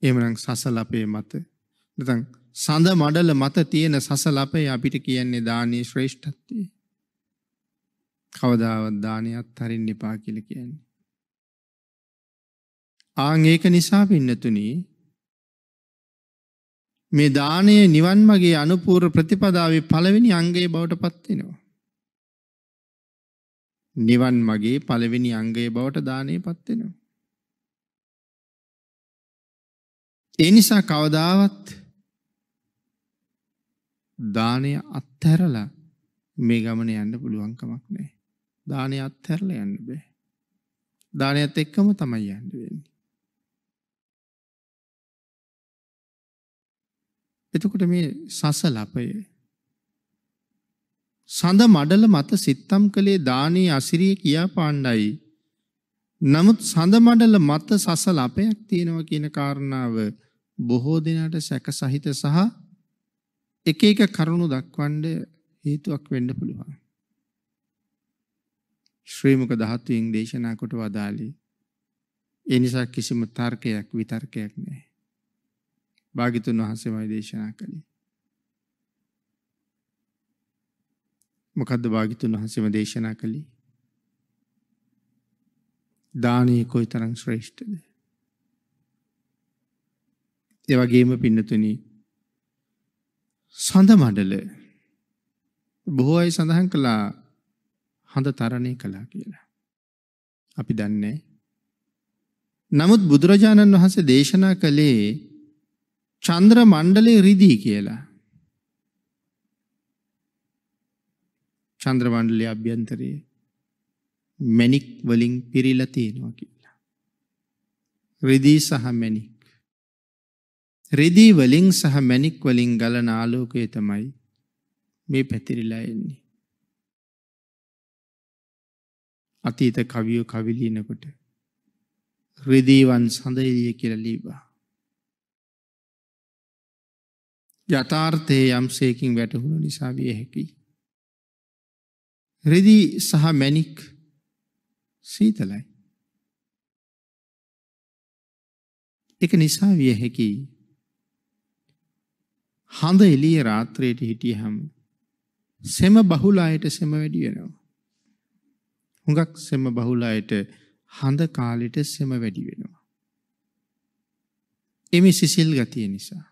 එහෙමනම් සසල අපේ මත නැත්නම් සඳ මඩල මත තියෙන සසල අපේ අපිට කියන්නේ දානීය ශ්‍රේෂ්ඨත්වය. කවදාවත් දානයක් හරින්න එපා කියලා කියන්නේ. ආන් ඒක නිසා පින්නතුනි මේ දාණය නිවන් මාගේ අනුපූර්ව ප්‍රතිපදාවේ පළවෙනි අංගය බවට පත් වෙනවා. නිවන් මාගේ පළවෙනි අංගය බවට දාණයපත් වෙනවා. ඒ නිසා කවදාවත් දානය අත්හැරලා මේ ගමන යන්න පුළුවන් කමක් නැහැ. දානය අත්හැරලා යන්න බෑ. දානයත් එක්කම තමයි යන්න වෙන්නේ. එතකොට මේ සසලපය සඳ මඩල මත සිත්තම් කළේ දානී අසිරිය කියා පාණ්ඩයි. නමුත් සඳ මඩල මත සසලපයක් තියෙනවා කියන කාරණාව බොහෝ දෙනාට සැක සහිත සහ එක එක කරුණු දක්වන්න හේතුවක් වෙන්න පුළුවන්. ශ්‍රීමුක ධාතුවෙන් දේශනා කොට වදාළේ. ඒ නිසා කිසිම තර්කයක් විතර්කයක් නැහැ. භාග්‍යතුන් වහන්සේමයි දේශනා කළේ. මොකද්ද භාග්‍යතුන් වහන්සේම දේශනා කළේ? දානීය කොයිතරම් ශ්‍රේෂ්ඨද? ඒ වගේම පින්නතුනි සඳ මඩල බොහෝ අය සඳහන් කළා හඳ තරණය කළා කියලා. අපි දන්නේ. නමුත් බුදුරජාණන් වහන්සේ දේශනා කළේ චන්ද්‍ර මණ්ඩලේ රිදී කියලා. චන්ද්‍ර මණ්ඩලයේ අභ්‍යන්තරයේ මැණික් වලින් පිරීලා තියෙනවා කියලා. රිදී සහ මැණික්. රිදී වලින් සහ මැණික් වලින් ගලන ආලෝකය තමයි මේ පැතිරිලා එන්නේ. අතීත කවියෝ කවි ලියනකොට හෘදීවන් සඳෙලිය කියලා ලියපා. යථාර්ථයේ යම්සේකින් වැටහුණු නිසා විය හැකියි. රෙදි සහ මැණික් සීතලයි. ඒක නිසා විය හැකියි. හඳ එළිය රාත්‍රියට හිටියහම සෙම බහුලායට සෙම වැඩි වෙනවා. හුඟක් සෙම බහුල අයට හඳ කාලෙට සෙම වැඩි වෙනවා. එමේ සිසිල් ගතිය නිසා.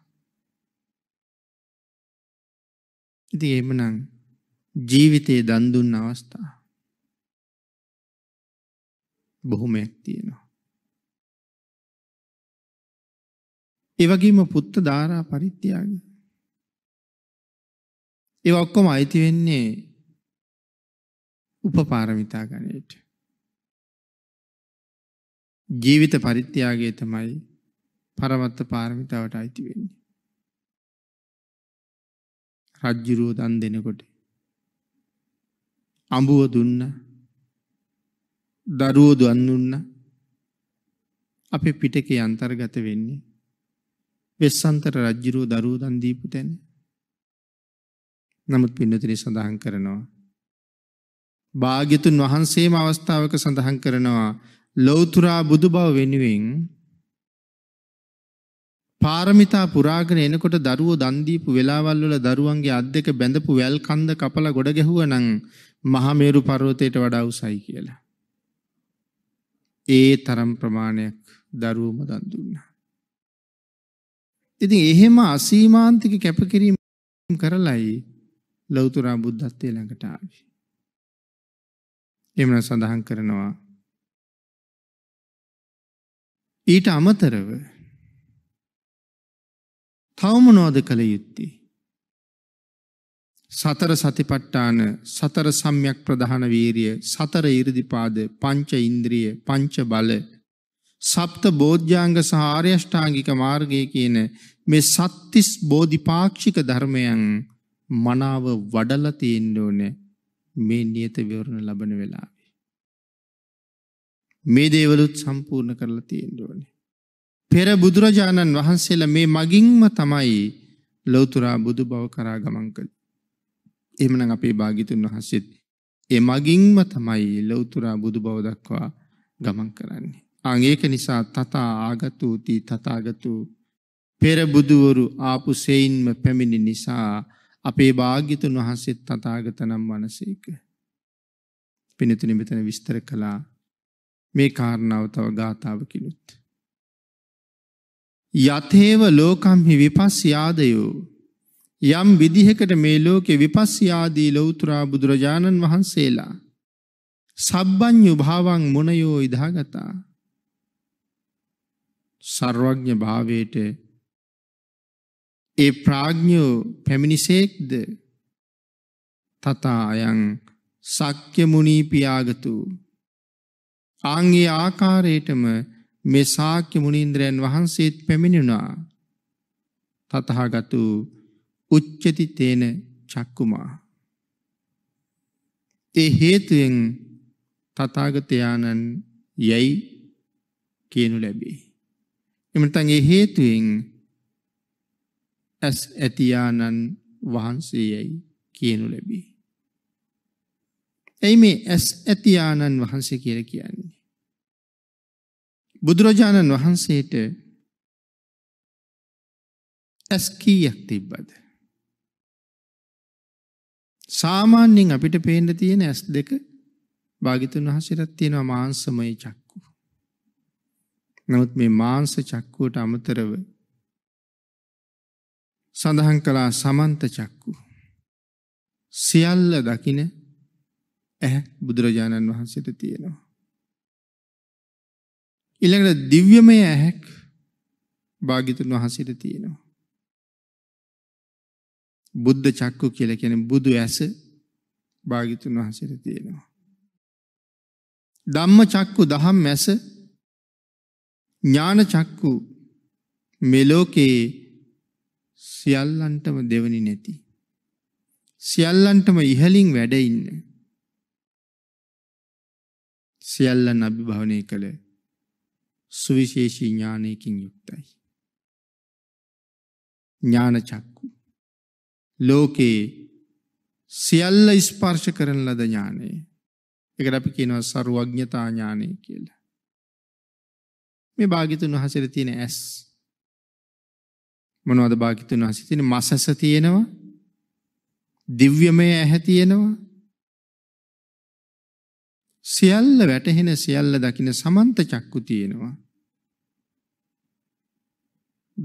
ඉතින් එමනම් ජීවිතේ දන් දුන්න අවස්ථා බොහොමයක් තියෙනවා. ඒ වගේම පුත්ත ධාරා පරිත්‍යාගය. ඒවා ඔක්කොම අයිති වෙන්නේ උපපාරමිතා ගණයට. ජීවිත පරිත්‍යාගය තමයි පරවත්ත පාරමිතාවට අයිති වෙන්නේ. රජ්ජුරුව දන් දෙනකොට. අඹුව දුන්න දරුවෝ දන්නුන්න අපේ පිටකේ අන්තර්ගත වෙන්නේ වෙස්සන්තර රජ්ජුරුව දරුවෝ දන් දීපු තැන. නමුත් පින්නතිරි සඳහන් කරනවා භාග්‍යතුන් වහන්සේම අවස්ථාවක සඳහන් කරනවා ලෞතුරා බුදු බව වෙනුවෙන් පාරමිතා පුරාගෙන එනකොට දරුවෝ දන් දීපු වෙලාවල් වල දරුවන්ගේ අත් දෙක බැඳපු වැල් කන්ද කපලා ගොඩ ගැහුවනම් මහා මේරු පර්වතයට වඩා උසයි කියලා. ඒ තරම් ප්‍රමාණයක් දරුවෝම දන් දුන්නා. ඉතින් එහෙම අසීමාන්තික කැපකිරීම කරලයි ලෞතර බුද්ධත්වයට ළඟට ආවේ. එමන සඳහන් කරනවා. ඊට අමතරව තවමනෝද කළ යුත්තේ. සතර සතිපට්ඨාන සතර සම්යක් ප්‍රධාන වීරිය සතර ඉරිදිපාද පංච ඉන්ද්‍රිය පංච බල සප්ත බෝධ්‍යාංග සහ ආර්යෂ්ටාංගික මාර්ගය කියන මේ සත්තිස් බෝධිපාක්ෂික ධර්මයන් මනාව වඩලා තියෙන්න ඕනේ මේ නියත විවරණ ලබන වෙලාවේ. මේ දේවලුත් සම්පූර්ණ කරලා තියෙන්න ඕනේ. පෙර බුදුරජාණන් වහන්සේලා මේ මගින්ම තමයි ලෞතුරා බුදු බව කරා ගමන් කළේ. එහෙමනම් අපේ භාග්‍යතුන් වහන්සේත් ඒ මගින්ම තමයි ලෞතුරා බුදු බව දක්වා ගමන් කරන්නේ. ආන් ඒක නිසා තථා ආගතෝති තථාගතෝ පෙර බුදවරු ආපු සෙයින්ම පැමිණි නිසා අපේ භාග්‍යතුන් වහන්සේත් තථාගතනම් වනසේක. පිනතුනි මෙතන විස්තර කළා මේ කාරණාව තව ගාථාවකිනුත්. යතේව ලෝකම්හි විපස්යාදයෝ යම් විදිහකට මේ ලෝකෙ විපස්යාදී ලෞතුරා බුදුරජාණන් වහන්සේලා සබ්බඤ්ඤු භාවං මොනයෝ ඉදාගතා සර්වඥ භාවයට ඒ ප්‍රඥෝ පැමිණිසේක්ද තතායන් සක්්‍ය මුනී පියාගතු ආන්ගේ ආකාරයටම මේ ශාක්‍ය මුනින්ද්‍රයන් වහන්සේත් පැමිණුණා තතහාගතු උච්චති තේන චක්කුමා ඒ හේතුවෙන් තථාගතයන්න් යයි කියනු ලැබේ එමණතන් ඒ හේතුවෙන් ඇස් ඇතියානන් වහන්සේයයි කියනු ලැබේ. ඇයි මේ ඇස් ඇතියානන් වහන්සේ කියල කියන්නේ. බුදුරජාණන් වහන්සේට ඇස්කීයක් තිබ්බද. සාමාන්‍යෙන් අපිට පේන්ඩ තියෙන ඇස් දෙක භාගිතුන් වහසිරත් තියෙනවා මාංසමය චක්කු. නමුත් මේ මාංස චක්කුවට අමතරව සඳහන් කළා සමන්තචක්කු. සියල්ල දකින ඇහැ බුදුරජාණන් වහන්සේට තියෙනවා. ඉළඟට දිව්‍යමය ඇහැක් භාගිතුන් වහන්සේට තියෙනවා. බුද්ධ චක්කු කියල කෙන බුදු ඇස භාගිතුන් වහන්සේට තියෙනවා. ධම්ම චක්කු දහම් ඇස ඥාන චක්කු මෙලෝකයේ සියල්ලන්ටම දෙවනි නැති. සියල්ලන්ටම ඉහලින් වැඩ ඉන්න. සියල්ලන් අභිභවනය කළ සුවිශේෂී ඥානයකින් යුක්තයි. ඥාන චක්කු. ලෝකයේ සියල්ල ස්පර්ශ කරන ලද ඥානය. එකට අපි කියනවා සරුවඥතා ඥානය කියලා. මේ භාගිතුන් වහන්සේට තියෙන ඇස් මොනවද භාගිතුන් වහන්සේ තියෙන මසස තියෙනවා දිව්‍යමය ඇහැ තියෙනවා සියල්ල වැටහෙන සියල්ල දකින සමන්ත චක්කු තියෙනවා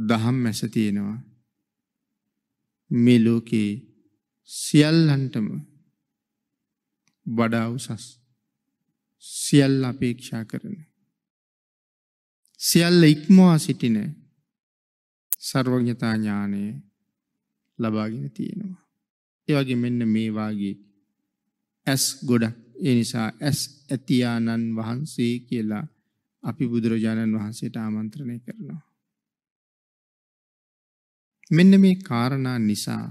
දහම් මැස තියෙනවා මේ ලෝකේ සියල්ලන්ටම වඩා උසස් සියල්ල අපේක්ෂා කරන සියල්ල ඉක්මවා සිටින සර්වඥතා ඥානය ලබාගෙන තියෙනවා. ඒවගේ මෙන්න මේවාගේ ඇස් ගොඩක් ඒ නිසා ඇස් ඇතියාණන් වහන්සේ කියලා අපි බුදුරජාණන් වහන්සේට ආමන්ත්‍රණය කරනවා. මෙන්න මේ කාරණා නිසා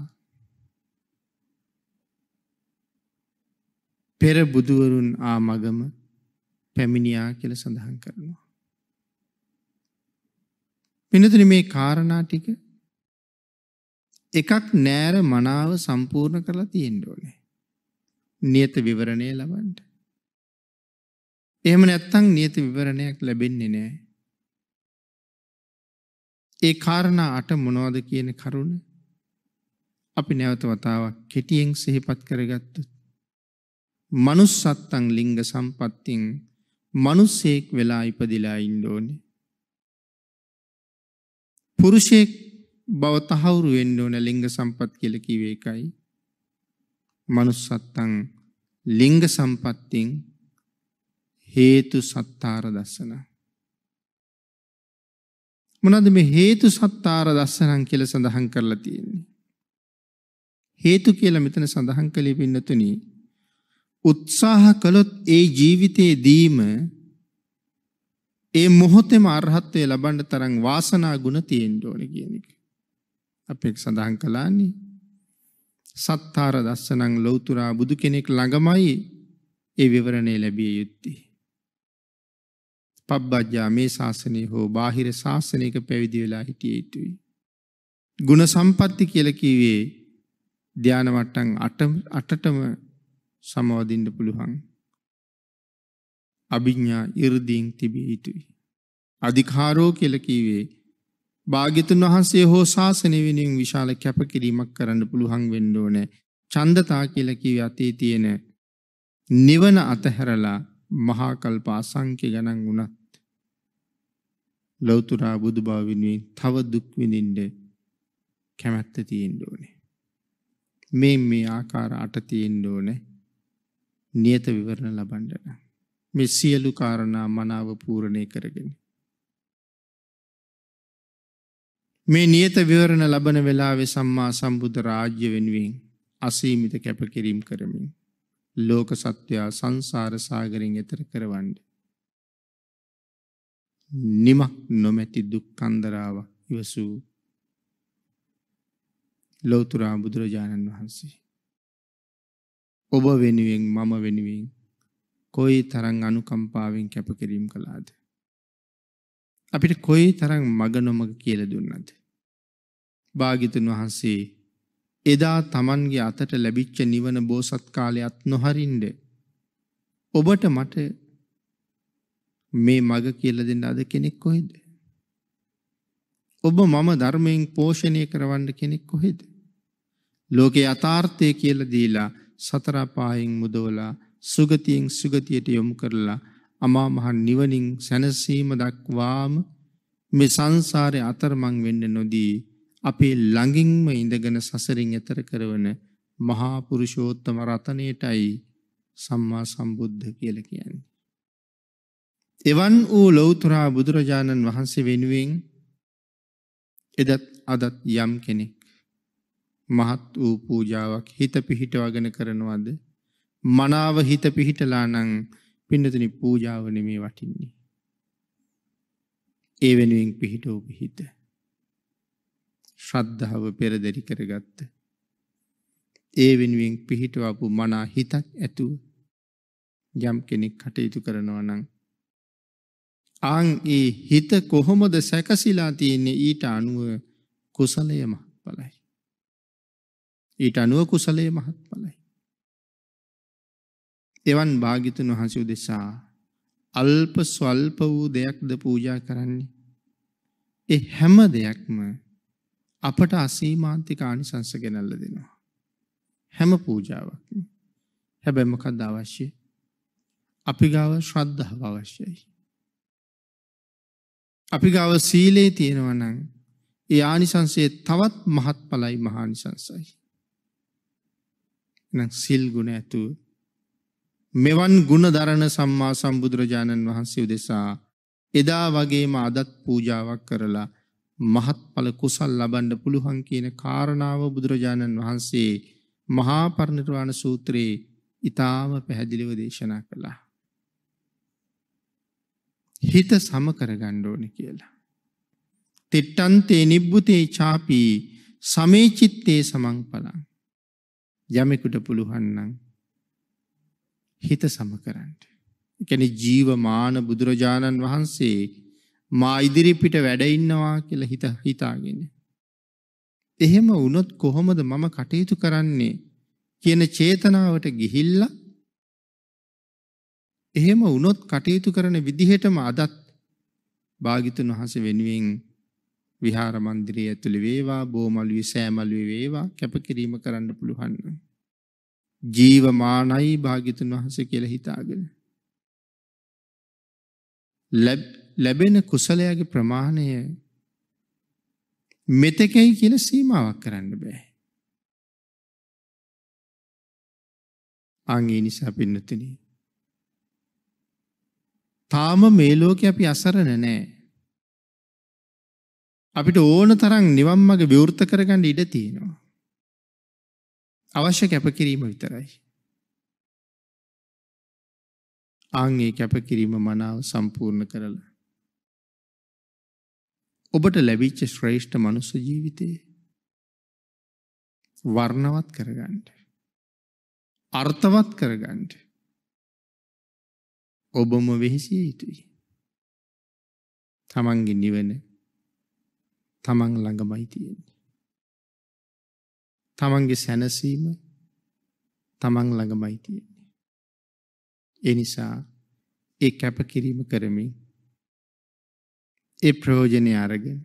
පෙර බුදුවරුන් ආමගම පැමිණියා කියල සඳහන් කරනවා. පිනතුනි මේ කාරණා ටික එකක් නෑර මනාව සම්පූර්ණ කරලා තියෙන්න ඕනේ. නියත විවරණය ලබන්න. එහෙම නැත්තම් නියත විවරණයක් ලැබෙන්නේ නෑ. ඒ කාරණා අට මොනවද කියන කරුණ අපි නැවත වතාවක් කෙටියෙන් සිහිපත් කරගත්තොත් manussත්තං ලිංග සම්පත්තින් මිනිසෙක් වෙලා ඉපදිලා ඉන්න ඕනේ. පුරුෂයෙක් බව තහවුරු වෙන්න ඕන ලිංග සම්පත් කියලා කිව්වේ ඒකයි. manussත්තං ලිංග සම්පත්තින් හේතු සත්තාර දසන. මොනවද මේ හේතු සත්තාර දසනං කියලා සඳහන් කරලා තියෙන්නේ? හේතු කියලා මෙතන සඳහන් කළේ පින්නතුනි උත්සාහ කළොත් ඒ ජීවිතයේදීම ඒ මොහොතේම අරහත්ත්වය ලබන්න තරම් වාසනා ගුණ තියෙන්න ඕනේ කියන එක. අපේක් සඳහන් කළානේ. සත්තාර දස්සනං ලෞතුරා බුදු කෙනෙක් ළඟමයි ඒ විවරණය ලැබිය යුත්තේ. පබ්බජ්ජා මේ ශාසනය හෝ බාහිර ශාසනයක පැවිදි වෙලා හිටිය යුතුයි. ගුණ සම්පatti කියලා කිව්වේ ධානය මට්ටම් 8ටම සමවදින්න පුළුවන්. අභිඥ්ඥා ඉරදීන් තිබිය යුතුයි. අධිකාරෝ කෙලකීවේ භාගිතුන් වහන්සේ හෝ ශාසනය වෙනුවෙන් විශාල කැපකිරීමක් කරන්න පුළුවන් වෙන්න ඕනේ. ඡන්දතා කියලා කිව්වේ අතේ තියෙන නිවන අතහැරලා මහා කල්ප අසංඛ්‍ය ගණන් වුණත් ලෞතර බුදුබව වෙනුවෙන් තව දුක් විඳින්න කැමැත්ත තියෙන්න ඕනේ. මේ මේ ආකාර අට තියෙන්න ඕනේ. නියත විවරණ ලබන්න. මේ සියලු කාරණා මනාව පූර්ණේ කරගෙන මේ නියත විවරණ ලබන වෙලාවේ සම්මා සම්බුද්ධ රාජ්‍ය වෙනුවෙන් අසීමිත කැපකිරීම කරමින් ලෝක සත්‍යයා සංසාර සාගරයෙන් එතර කරවන්න නිමක් නොමැති දුක් කන්දරාව ඉවසූ ලෞතර බුදුරජාණන් වහන්සේ ඔබ වෙනුවෙන් මම වෙනුවෙන් කොයි තරම් අනුකම්පාවෙන් කැපකිරීම කළාද අපිට කොයි තරම් මග නොමග කියලා දුන්නද භාග්‍යතුන් වහන්සේ එදා Tamanගේ අතට ලැබිච්ච නිවන බෝසත් කාලයත් නොහරින්න ඔබට මට මේ මග කියලා දෙන්න අද කෙනෙක් කොහෙද ඔබ මම ධර්මයෙන් පෝෂණය කරවන්න කෙනෙක් කොහෙද ලෝකේ යථාර්ථය කියලා දීලා සතර පායෙන් මුදවලා සුගතියෙන් සුගතියට යොමු කරලා අමා මහ නිවනින් සැනසීම දක්වාම මේ සංසාරේ අතරමං වෙන්න නොදී අපේ ළඟින්ම ඉඳගෙන සසරින් එතර කරවන මහා පුරුෂෝත්තම රතණයටයි සම්මා සම්බුද්ධ කියලා කියන්නේ. එවන් වූ ලෞතර බුදුරජාණන් වහන්සේ වෙනුවෙන් එදත් අදත් යම් කෙනෙක් මහත් වූ පූජාවක් හිත පිහිටවගෙන කරනවද මනාව හිත පිහිටලා නම් පින්නතුනි පූජාව නෙමේ වටින්නේ. ඒ වෙනුවෙන් පිහිටෝ පිහිට. ශ්‍රද්ධාව පෙරදරි කරගත්ත. ඒ වෙනුවෙන් පිහිටවපු මනා හිතක් ඇතුව යම් කෙනෙක් කටයුතු කරනවා නම් ආන් ඒ හිත කොහොමද සැකසිලා තියෙන්නේ ඊට අනුව කුසලය මහත්ඵලයි. ඊට අනුව කුසලය මහත්ඵලයි. එවන් භාගිතුන් වහන්සේ උදෙසා අල්ප ස්වල්ප වූ දෙයක්ද පූජා කරන්නේ. ඒ හැම දෙයක්ම අපට අසීමාන්තික ආනිසංස ගෙනල්ල දෙනවා. හැම පූජාවක්ම. හැබැයි මොකක්ද අවශ්‍ය? අපි ගාව ශ්‍රද්ධාව අවශ්‍යයි. අපි ගාව සීලේ තියෙනවා නම් ඒ ආනිසංසයේ තවත් මහත්ඵලයි මහානිසංසයි. නම් සිල් ගුණ ඇතුව මෙවන් ගුණ දරණ සම්මා සම්බුදුරජාණන් වහන්සේ උදෙසා එදා වගේම අදත් පූජාවක් කරලා මහත්ඵල කුසල් ලබන්න පුළුවන් කියන කාරණාව බුදුරජාණන් වහන්සේ මහා පරිනිර්වාණ සූත්‍රයේ ඊටාම පැහැදිලිව දේශනා කළා. හිත සම කරගන්න ඕනේ කියලා. තිට්ටන්තේ නිබ්බුතේ ചാපි සමේ චිත්තේ සමං පලං. යමෙකුට පුළුවන් නම් හිත සම කරන්න. ඒ කියන්නේ ජීවමාන බුදුරජාණන් වහන්සේ මා ඉදිරිපිට වැඩ ඉන්නවා කියලා හිත හිතාගෙන. එහෙම වුණොත් කොහොමද මම කටයුතු කරන්නේ කියන චේතනාවට ගිහිල්ලා එහෙම වුණොත් කටයුතු කරන විදිහටම අදත් භාගිතුන් වහන්සේ වෙනුවෙන් විහාර මන්දිරය ඇතුළේ වේවා බෝමළුවේ සෑමළුවේ වේවා කැපකිරීම කරන්න පුළුවන්. ජීවමානයි භාගිතුන් වහන්සේ කියල හිතාගෙන. ලැබෙන කුසලයාගේ ප්‍රමාණය මෙතකැයි කියල සීමාවක් කරන්න බෑ. අංගේ නිසා පින්නතින. තාම මේ ලෝක අපි අසරණ නෑ. අපිට ඕන තරම් නිවම්මගේ විවෘත කරගන්න ඉඩ තියෙනවා. අවශ්‍ය කැපකිරීම විතරයි. ආංගේ කැපකිරීම මනාව සම්පූර්ණ කරලා. ඔබට ලැබිච්ච ශ්‍රේෂ්ඨ මනුස්ස ජීවිතය වර්ණවත් කරගන්ට. අර්ථවත් කරගන්ට. ඔබම වෙහෙසිය යුතුයි. තමන්ගේ නිවන තමන් ළඟමයි තියෙන්නේ. තමන්ගේ සැනසීම තමන් ළඟමයි තියෙන්නේ. ඒ නිසා ඒ කැපකිරීම කරමින් ඒ ප්‍රයෝජනය අරගෙන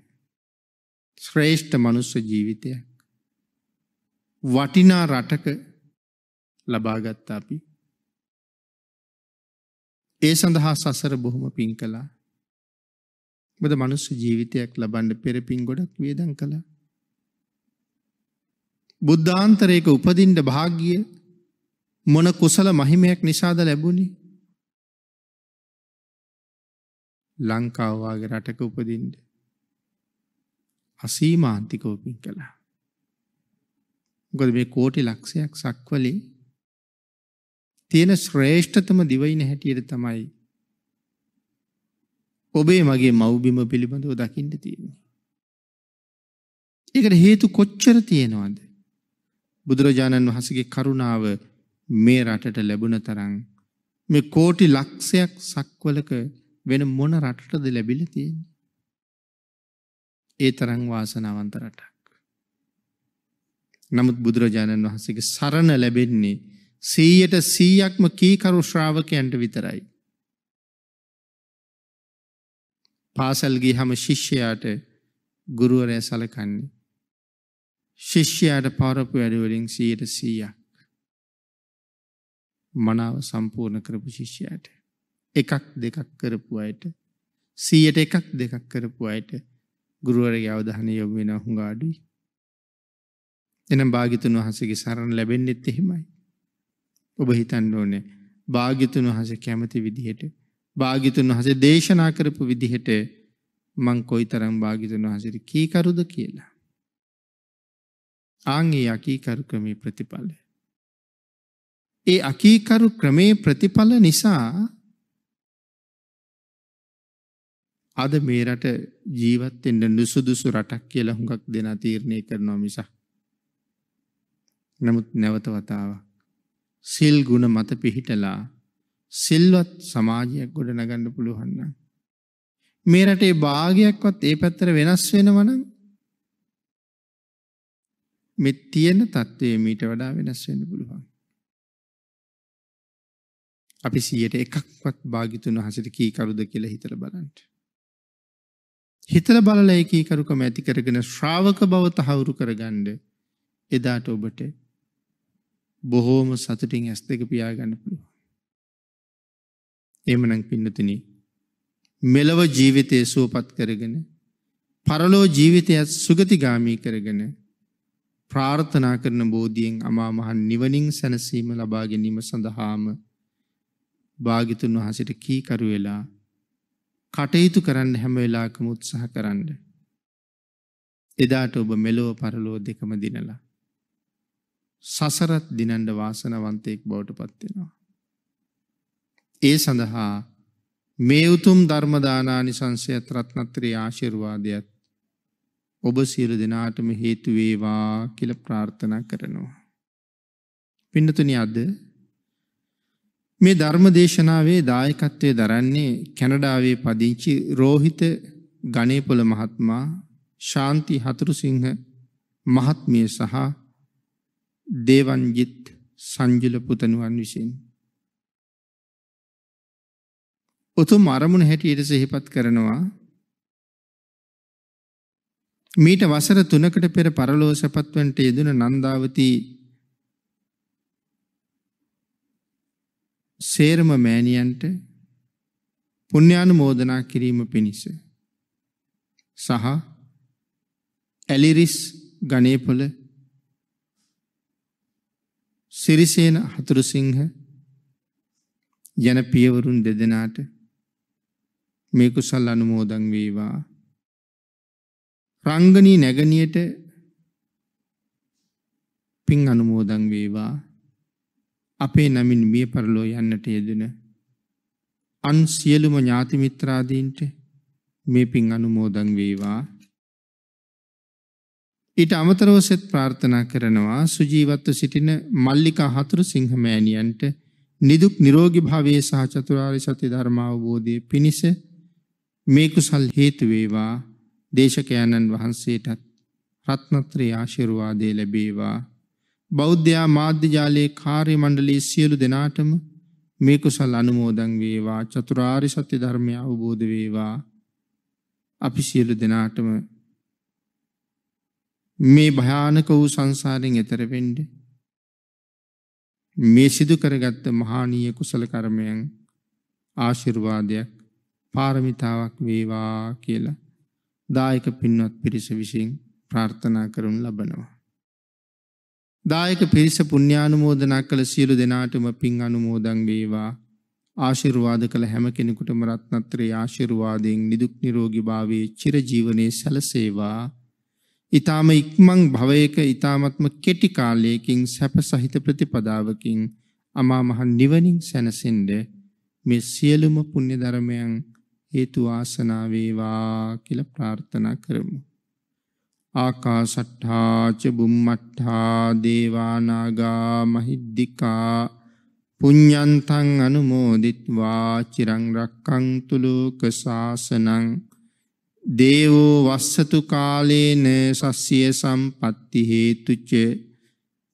ශ්‍රේෂ්ඨ මනුස්ස ජීවිතයක් වටිනා රටක ලබාගත්ත අපි ඒ සඳහා සසර බොහොම පින් කළා. මොකද මනුස්ස ජීවිතයක් ලබන්න පෙර පින් ගොඩක් වේදම් කළා. බුද්ධාන්තරයක උපදින්ට භාග්‍යිය මොන කුසල මහිමයක් නිසාද ලැබුණි ලංකාවවාගේ රටක උපදින්ට අසීමාන්තිකෝපින් කළා ගොද මේ කෝටි ලක්ෂයක් සක්වලින් තියෙන ශ්‍රේෂ්ඨතම දිවයින හැටියට තමයි ඔබේ මගේ මව්බිම පිළිබඳව දකිින්ට තියෙන්නේ. එකට හේතු කොච්චර තියෙනවාද. බුදුරජාණන් වහන්සේගේ කරුණාව මේ රටට ලැබුණ තරම් මේ කෝටි ලක්ෂයක් සක්වලක වෙන මොන රටටද ලැබිලා තියෙන්නේ? ඒ තරම් වාසනාවන්ත රටක්. නමුත් බුදුරජාණන් වහන්සේගේ සරණ ලැබෙන්නේ 100ට 100ක්ම කීකරු ශ්‍රාවකයන්ට විතරයි. පාසල් ගියහම ශිෂ්‍යයාට ගුරුවරයා සලකන්නේ ශිෂ්‍යයට පවරපු වැඩවලින් 100%ක් මනාව සම්පූර්ණ කරපු ශිෂ්‍යයට එකක් දෙකක් කරපු අයට 100ට එකක් දෙකක් කරපු අයට ගුරුවරයාගේ අවධානය යොමු වෙන හුඟ අඩුයි එනම් භාග්‍යතුන් වහන්සේගේ සරණ ලැබෙන්නෙත් එහෙමයි ඔබ හිතන්න ඕනේ භාග්‍යතුන් වහන්සේ කැමති විදිහට භාග්‍යතුන් වහන්සේ දේශනා කරපු විදිහට මං කොයිතරම් භාග්‍යතුන් වහන්සේට කීකරුද කියලා ආංගේ යකීකරු ක්‍රමේ ප්‍රතිඵලය. ඒ අකීකරු ක්‍රමේ ප්‍රතිඵල නිසා අද මේ රට ජීවත් වෙන්න නුසුදුසු රටක් කියලා හුඟක් දෙනා තීරණය කරනවා මිසක් නමුත් නැවත වතාවක් සිල් ගුණ මත පිහිටලා සිල්වත් සමාජයක් ගොඩ නගන්න පුළුවන් නම් මේ රටේ භාගයක්වත් ඒ පැත්තට වෙනස් වෙනවනම් මේ තියෙන தત્ත්වය මීට වඩා වෙනස් වෙන්න පුළුවන්. අපි 100ට එකක්වත් භාගිතුන හසිට කීකරුද කියලා හිතලා බලන්න. හිතලා බලලා ඒ කීකරුකම ඇති කරගෙන ශ්‍රාවක බව තහවුරු කරගන්න එදාට ඔබට බොහෝම සතුටින් ඇස් දෙක පියාගන්න පුළුවන්. එහෙමනම් පින්නතුනි මෙලව ජීවිතය සුවපත් කරගෙන පරලෝ ජීවිතයත් සුගතිගාමී කරගෙන ප්‍රාර්ථනා කරන බෝධියෙන් අමා මහ නිවනින් සැනසීම ලබා ගැනීම සඳහාම භාග්‍යතුන් වහන්සේට කීකරු වෙලා කටයුතු කරන්න හැම වෙලාවකම උත්සාහ කරන්න. එදාට ඔබ මෙලොව පරලොව දෙකම දිනලා සසරත් දිනන්න වාසනාවන්තයෙක් බවට පත් වෙනවා. ඒ සඳහා මේ උතුම් ධර්ම දානානිසංසයත් රත්නත්‍රි ආශිර්වාදයත් ඔබ සියලු දෙනාටම හේතු වේවා කියලා ප්‍රාර්ථනා කරනවා. පින්නතුනි අද මේ ධර්ම දේශනාවේ දායකත්වයේ දරන්නේ කැනඩාවේ පදිංචි රෝහිත ගණේපොළ මහත්මයා ශාන්ති හතුරුසිංහ මහත්මිය සහ දේවන්ජිත් සංජුල පුතණුවන් විසින් උතුම් අරමුණ හැටියට සිහිපත් කරනවා මීට වසර 3කට පෙර පරලෝ සැපත්වන්ට යෙදුන නන්දාවති සේරම මෑණියන්ට පුණ්‍යානුමෝදනා කිරීම පිණිස සහ ඇලිරිස් ගණේපොළ සිරිසේන හතුරුසිංහ යන පියවරුන් දෙදෙනාට මේ කුසල් අනුමෝදන් වේවා රංගනී නැගණියට පින් අනුමෝදන් වේවා අපේ නමින් මිය පරලෝ යන්නට යෙදෙන අන් සියලුම ඥාති මිත්‍රාදීන්ට මේ පින් අනුමෝදන් වේවා ඊට අමතරව සෙත් ප්‍රාර්ථනා කරනවා සුජීවත්ව සිටින මල්ලිකා හතුරු සිංහ මෑණියන්ට නිදුක් නිරෝගී භාවයේ සහ චතුරාර්ය සත්‍ය ධර්ම අවබෝධයේ පිණිස මේ කුසල් හේතු වේවා දේශකයන්න් වහන්සේටත් රත්නත්‍රයේ ආශිර්වාදය ලැබේවා. බෞද්ධයා මාධ්‍ය ජාලයේ කාර්ය මණ්ඩලයේ සියලු දෙනාටම මේ කුසල් අනුමෝදන් වේවා. චතුරාර්ය සත්‍ය ධර්මය අවබෝධ වේවා. අපි සියලු දෙනාටම මේ භයානක වූ සංසාරයෙන් එතර වෙන්න මේ සිදු කරගත්ත මහානීය කුසල කර්මයන් ආශිර්වාදයක් පාරමිතාවක් වේවා කියලා දායක පින්වත් පිරිස විසින් ප්‍රාර්ථනා කරනු ලබනවා. දායක පිරිස පුණ්‍යානුමෝදනා කළ සියලු දෙනාටම පින් අනුමෝදන් වේවා. ආශිර්වාද කළ හැම කෙනෙකුටම රත්නත්‍රේ ආශිර්වාදයෙන් නිදුක් නිරෝගී භාවයේ චිරජීවනයේ සැලසේවා. ඊ타ම ඉක්මන් භවයක ඊ타මත්ම කෙටි කාලයකින් සැප සහිත ප්‍රතිපදාවකින් අමා මහ නිවනින් සැනසෙන්න මේ සියලුම පුණ්‍ය ධර්මයන් හේතු ආසනා වේවා කියලා ප්‍රාර්ථනා කරමු. ආකාසට්ඨා ච බුම්මට්ඨා දේවා නාග මහිද්దికා පුඤ්ඤන්තං අනුමෝදිත්වා චිරං රක්ඛන්තු ලෝක සාසනං දේවෝ වස්සතු කාලේන සස්්‍ය සම්පත්ති හේතුච